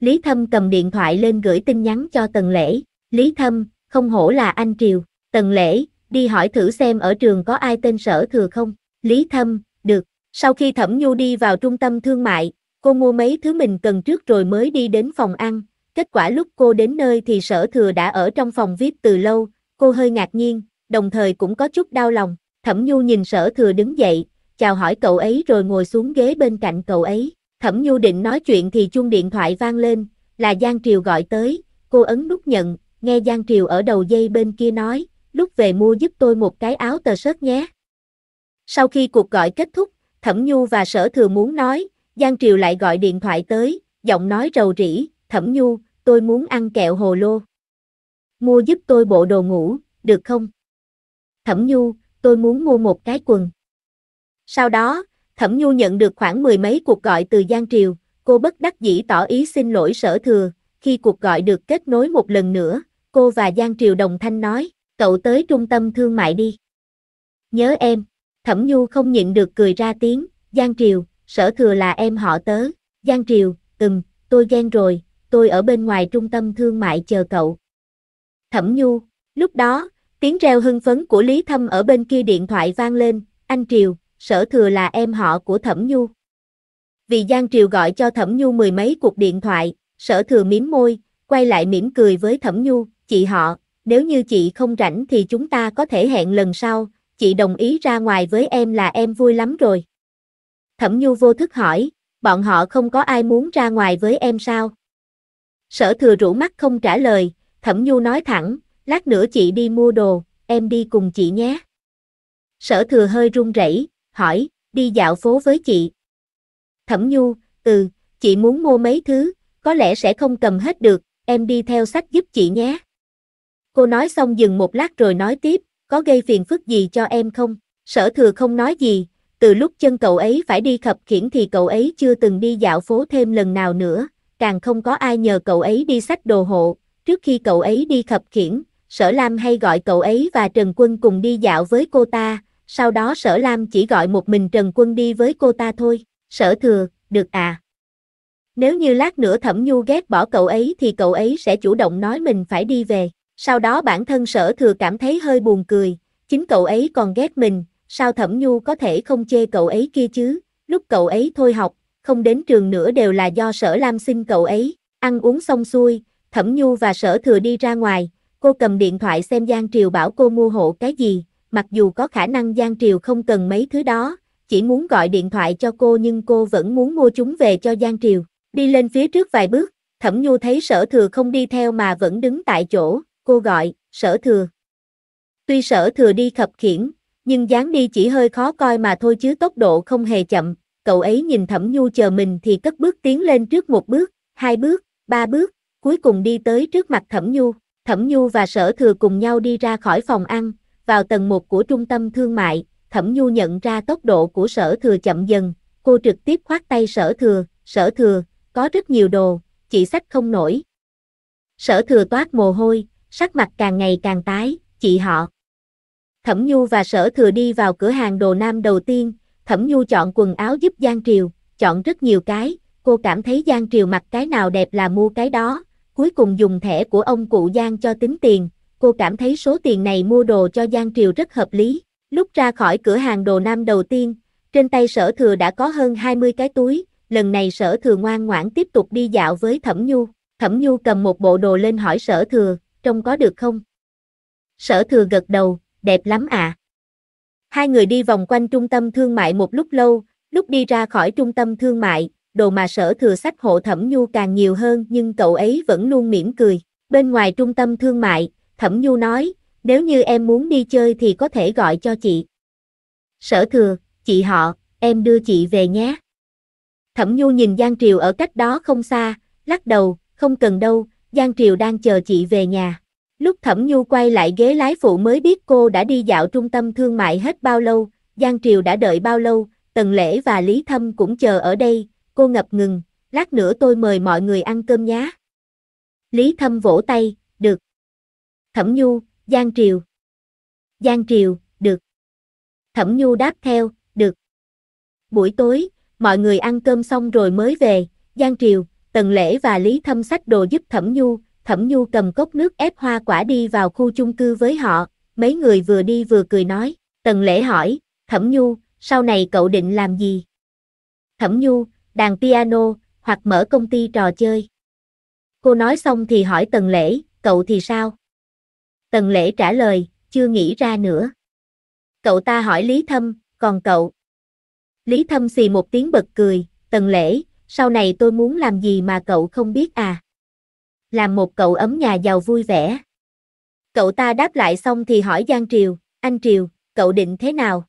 Lý Thâm cầm điện thoại lên gửi tin nhắn cho Tần Lễ, Lý Thâm, không hổ là anh Triều. Tần lễ, đi hỏi thử xem ở trường có ai tên sở thừa không? Lý Thâm, được. Sau khi Thẩm Nhu đi vào trung tâm thương mại, cô mua mấy thứ mình cần trước rồi mới đi đến phòng ăn. Kết quả lúc cô đến nơi thì sở thừa đã ở trong phòng VIP từ lâu, cô hơi ngạc nhiên, đồng thời cũng có chút đau lòng. Thẩm Nhu nhìn sở thừa đứng dậy, chào hỏi cậu ấy rồi ngồi xuống ghế bên cạnh cậu ấy. Thẩm Nhu định nói chuyện thì chuông điện thoại vang lên, là Giang Triều gọi tới, cô ấn nút nhận, nghe Giang Triều ở đầu dây bên kia nói, lúc về mua giúp tôi một cái áo tờ sớt nhé. Sau khi cuộc gọi kết thúc, Thẩm Nhu và Sở Thừa muốn nói, Giang Triều lại gọi điện thoại tới, giọng nói rầu rĩ, Thẩm Nhu, tôi muốn ăn kẹo hồ lô. Mua giúp tôi bộ đồ ngủ, được không? Thẩm Nhu, tôi muốn mua một cái quần. Sau đó, Thẩm Nhu nhận được khoảng mười mấy cuộc gọi từ Giang Triều, cô bất đắc dĩ tỏ ý xin lỗi sở thừa, khi cuộc gọi được kết nối một lần nữa, cô và Giang Triều đồng thanh nói cậu tới trung tâm thương mại đi. Nhớ em, Thẩm Nhu không nhịn được cười ra tiếng, Giang Triều, sở thừa là em họ tớ, Giang Triều, ừm, tôi ghen rồi, tôi ở bên ngoài trung tâm thương mại chờ cậu. Thẩm Nhu, lúc đó, tiếng reo hưng phấn của Lý Thâm ở bên kia điện thoại vang lên, anh Triều, sở thừa là em họ của Thẩm Nhu. Vì Giang Triều gọi cho Thẩm Nhu mười mấy cuộc điện thoại, sở thừa miếm môi, quay lại mỉm cười với Thẩm Nhu, chị họ, nếu như chị không rảnh thì chúng ta có thể hẹn lần sau, chị đồng ý ra ngoài với em là em vui lắm rồi. Thẩm Nhu vô thức hỏi, bọn họ không có ai muốn ra ngoài với em sao? Sở thừa rũ mắt không trả lời, Thẩm Nhu nói thẳng, lát nữa chị đi mua đồ, em đi cùng chị nhé. Sở thừa hơi run rẩy, hỏi, đi dạo phố với chị. Thẩm Nhu, ừ, chị muốn mua mấy thứ, có lẽ sẽ không cầm hết được, em đi theo sách giúp chị nhé. Cô nói xong dừng một lát rồi nói tiếp, có gây phiền phức gì cho em không? Sở thừa không nói gì, từ lúc chân cậu ấy phải đi khập khiển thì cậu ấy chưa từng đi dạo phố thêm lần nào nữa, càng không có ai nhờ cậu ấy đi sách đồ hộ. Trước khi cậu ấy đi khập khiển, Sở Lam hay gọi cậu ấy và Trần Quân cùng đi dạo với cô ta, sau đó Sở Lam chỉ gọi một mình Trần Quân đi với cô ta thôi. Sở thừa, được à? Nếu như lát nữa Thẩm Nhu ghét bỏ cậu ấy thì cậu ấy sẽ chủ động nói mình phải đi về. Sau đó bản thân sở thừa cảm thấy hơi buồn cười, chính cậu ấy còn ghét mình, sao Thẩm Nhu có thể không chê cậu ấy kia chứ, lúc cậu ấy thôi học, không đến trường nữa đều là do sở Lam xin cậu ấy, ăn uống xong xuôi, Thẩm Nhu và sở thừa đi ra ngoài, cô cầm điện thoại xem Giang Triều bảo cô mua hộ cái gì, mặc dù có khả năng Giang Triều không cần mấy thứ đó, chỉ muốn gọi điện thoại cho cô nhưng cô vẫn muốn mua chúng về cho Giang Triều, đi lên phía trước vài bước, Thẩm Nhu thấy sở thừa không đi theo mà vẫn đứng tại chỗ, cô gọi, sở thừa. Tuy sở thừa đi khập khiển, nhưng dáng đi chỉ hơi khó coi mà thôi chứ tốc độ không hề chậm, cậu ấy nhìn thẩm nhu chờ mình thì cất bước tiến lên trước một bước, hai bước, ba bước, cuối cùng đi tới trước mặt thẩm nhu. Thẩm Nhu và Sở Thừa cùng nhau đi ra khỏi phòng ăn, vào tầng một của trung tâm thương mại, Thẩm Nhu nhận ra tốc độ của Sở Thừa chậm dần, cô trực tiếp khoát tay Sở Thừa, Sở Thừa, có rất nhiều đồ, chỉ sách không nổi. Sở Thừa toát mồ hôi, sắc mặt càng ngày càng tái, chị họ. Thẩm Nhu và Sở Thừa đi vào cửa hàng đồ nam đầu tiên, Thẩm Nhu chọn quần áo giúp Giang Triều, chọn rất nhiều cái, cô cảm thấy Giang Triều mặc cái nào đẹp là mua cái đó, cuối cùng dùng thẻ của ông cụ Giang cho tính tiền, cô cảm thấy số tiền này mua đồ cho Giang Triều rất hợp lý. Lúc ra khỏi cửa hàng đồ nam đầu tiên, trên tay sở thừa đã có hơn 20 cái túi, lần này sở thừa ngoan ngoãn tiếp tục đi dạo với Thẩm Nhu. Thẩm Nhu cầm một bộ đồ lên hỏi sở thừa, trông có được không? Sở thừa gật đầu, đẹp lắm ạ. À. Hai người đi vòng quanh trung tâm thương mại một lúc lâu, lúc đi ra khỏi trung tâm thương mại, đồ mà sở thừa sách hộ thẩm nhu càng nhiều hơn nhưng cậu ấy vẫn luôn mỉm cười. Bên ngoài trung tâm thương mại, thẩm nhu nói, nếu như em muốn đi chơi thì có thể gọi cho chị. Sở thừa, chị họ, em đưa chị về nhé. Thẩm nhu nhìn Giang Triều ở cách đó không xa, lắc đầu, không cần đâu, Giang Triều đang chờ chị về nhà. Lúc Thẩm Nhu quay lại ghế lái phụ mới biết cô đã đi dạo trung tâm thương mại hết bao lâu, Giang Triều đã đợi bao lâu, Tần Lễ và Lý Thâm cũng chờ ở đây, cô ngập ngừng, lát nữa tôi mời mọi người ăn cơm nhá. Lý Thâm vỗ tay, được. Thẩm Nhu, Giang Triều. Giang Triều, được. Thẩm Nhu đáp theo, được. Buổi tối, mọi người ăn cơm xong rồi mới về, Giang Triều, Tần Lễ và Lý Thâm sách đồ giúp Thẩm Nhu, Thẩm Nhu cầm cốc nước ép hoa quả đi vào khu chung cư với họ, mấy người vừa đi vừa cười nói, Tần Lễ hỏi, Thẩm Nhu, sau này cậu định làm gì? Thẩm Nhu, đàn piano, hoặc mở công ty trò chơi. Cô nói xong thì hỏi Tần Lễ, cậu thì sao? Tần Lễ trả lời, chưa nghĩ ra nữa. Cậu ta hỏi Lý Thâm, còn cậu? Lý Thâm xì một tiếng bật cười, Tần Lễ, sau này tôi muốn làm gì mà cậu không biết à? Làm một cậu ấm nhà giàu vui vẻ. Cậu ta đáp lại xong thì hỏi Giang Triều, anh Triều, cậu định thế nào?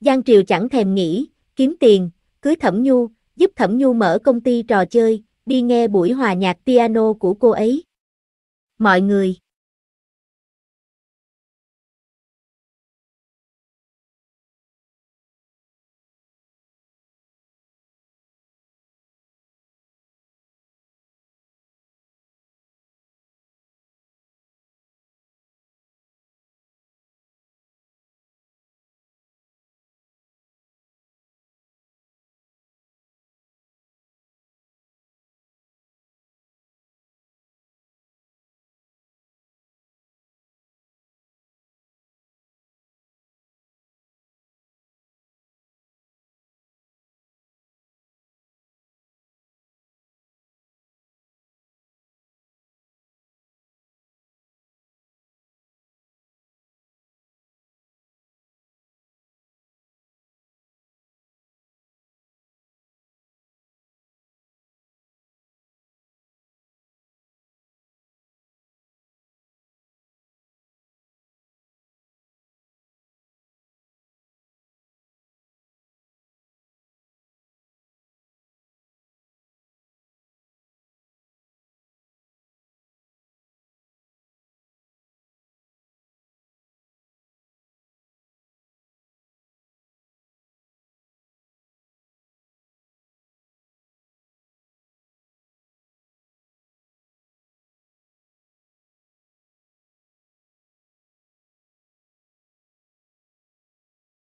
Giang Triều chẳng thèm nghĩ, kiếm tiền, cưới Thẩm Nhu, giúp Thẩm Nhu mở công ty trò chơi, đi nghe buổi hòa nhạc piano của cô ấy. Mọi người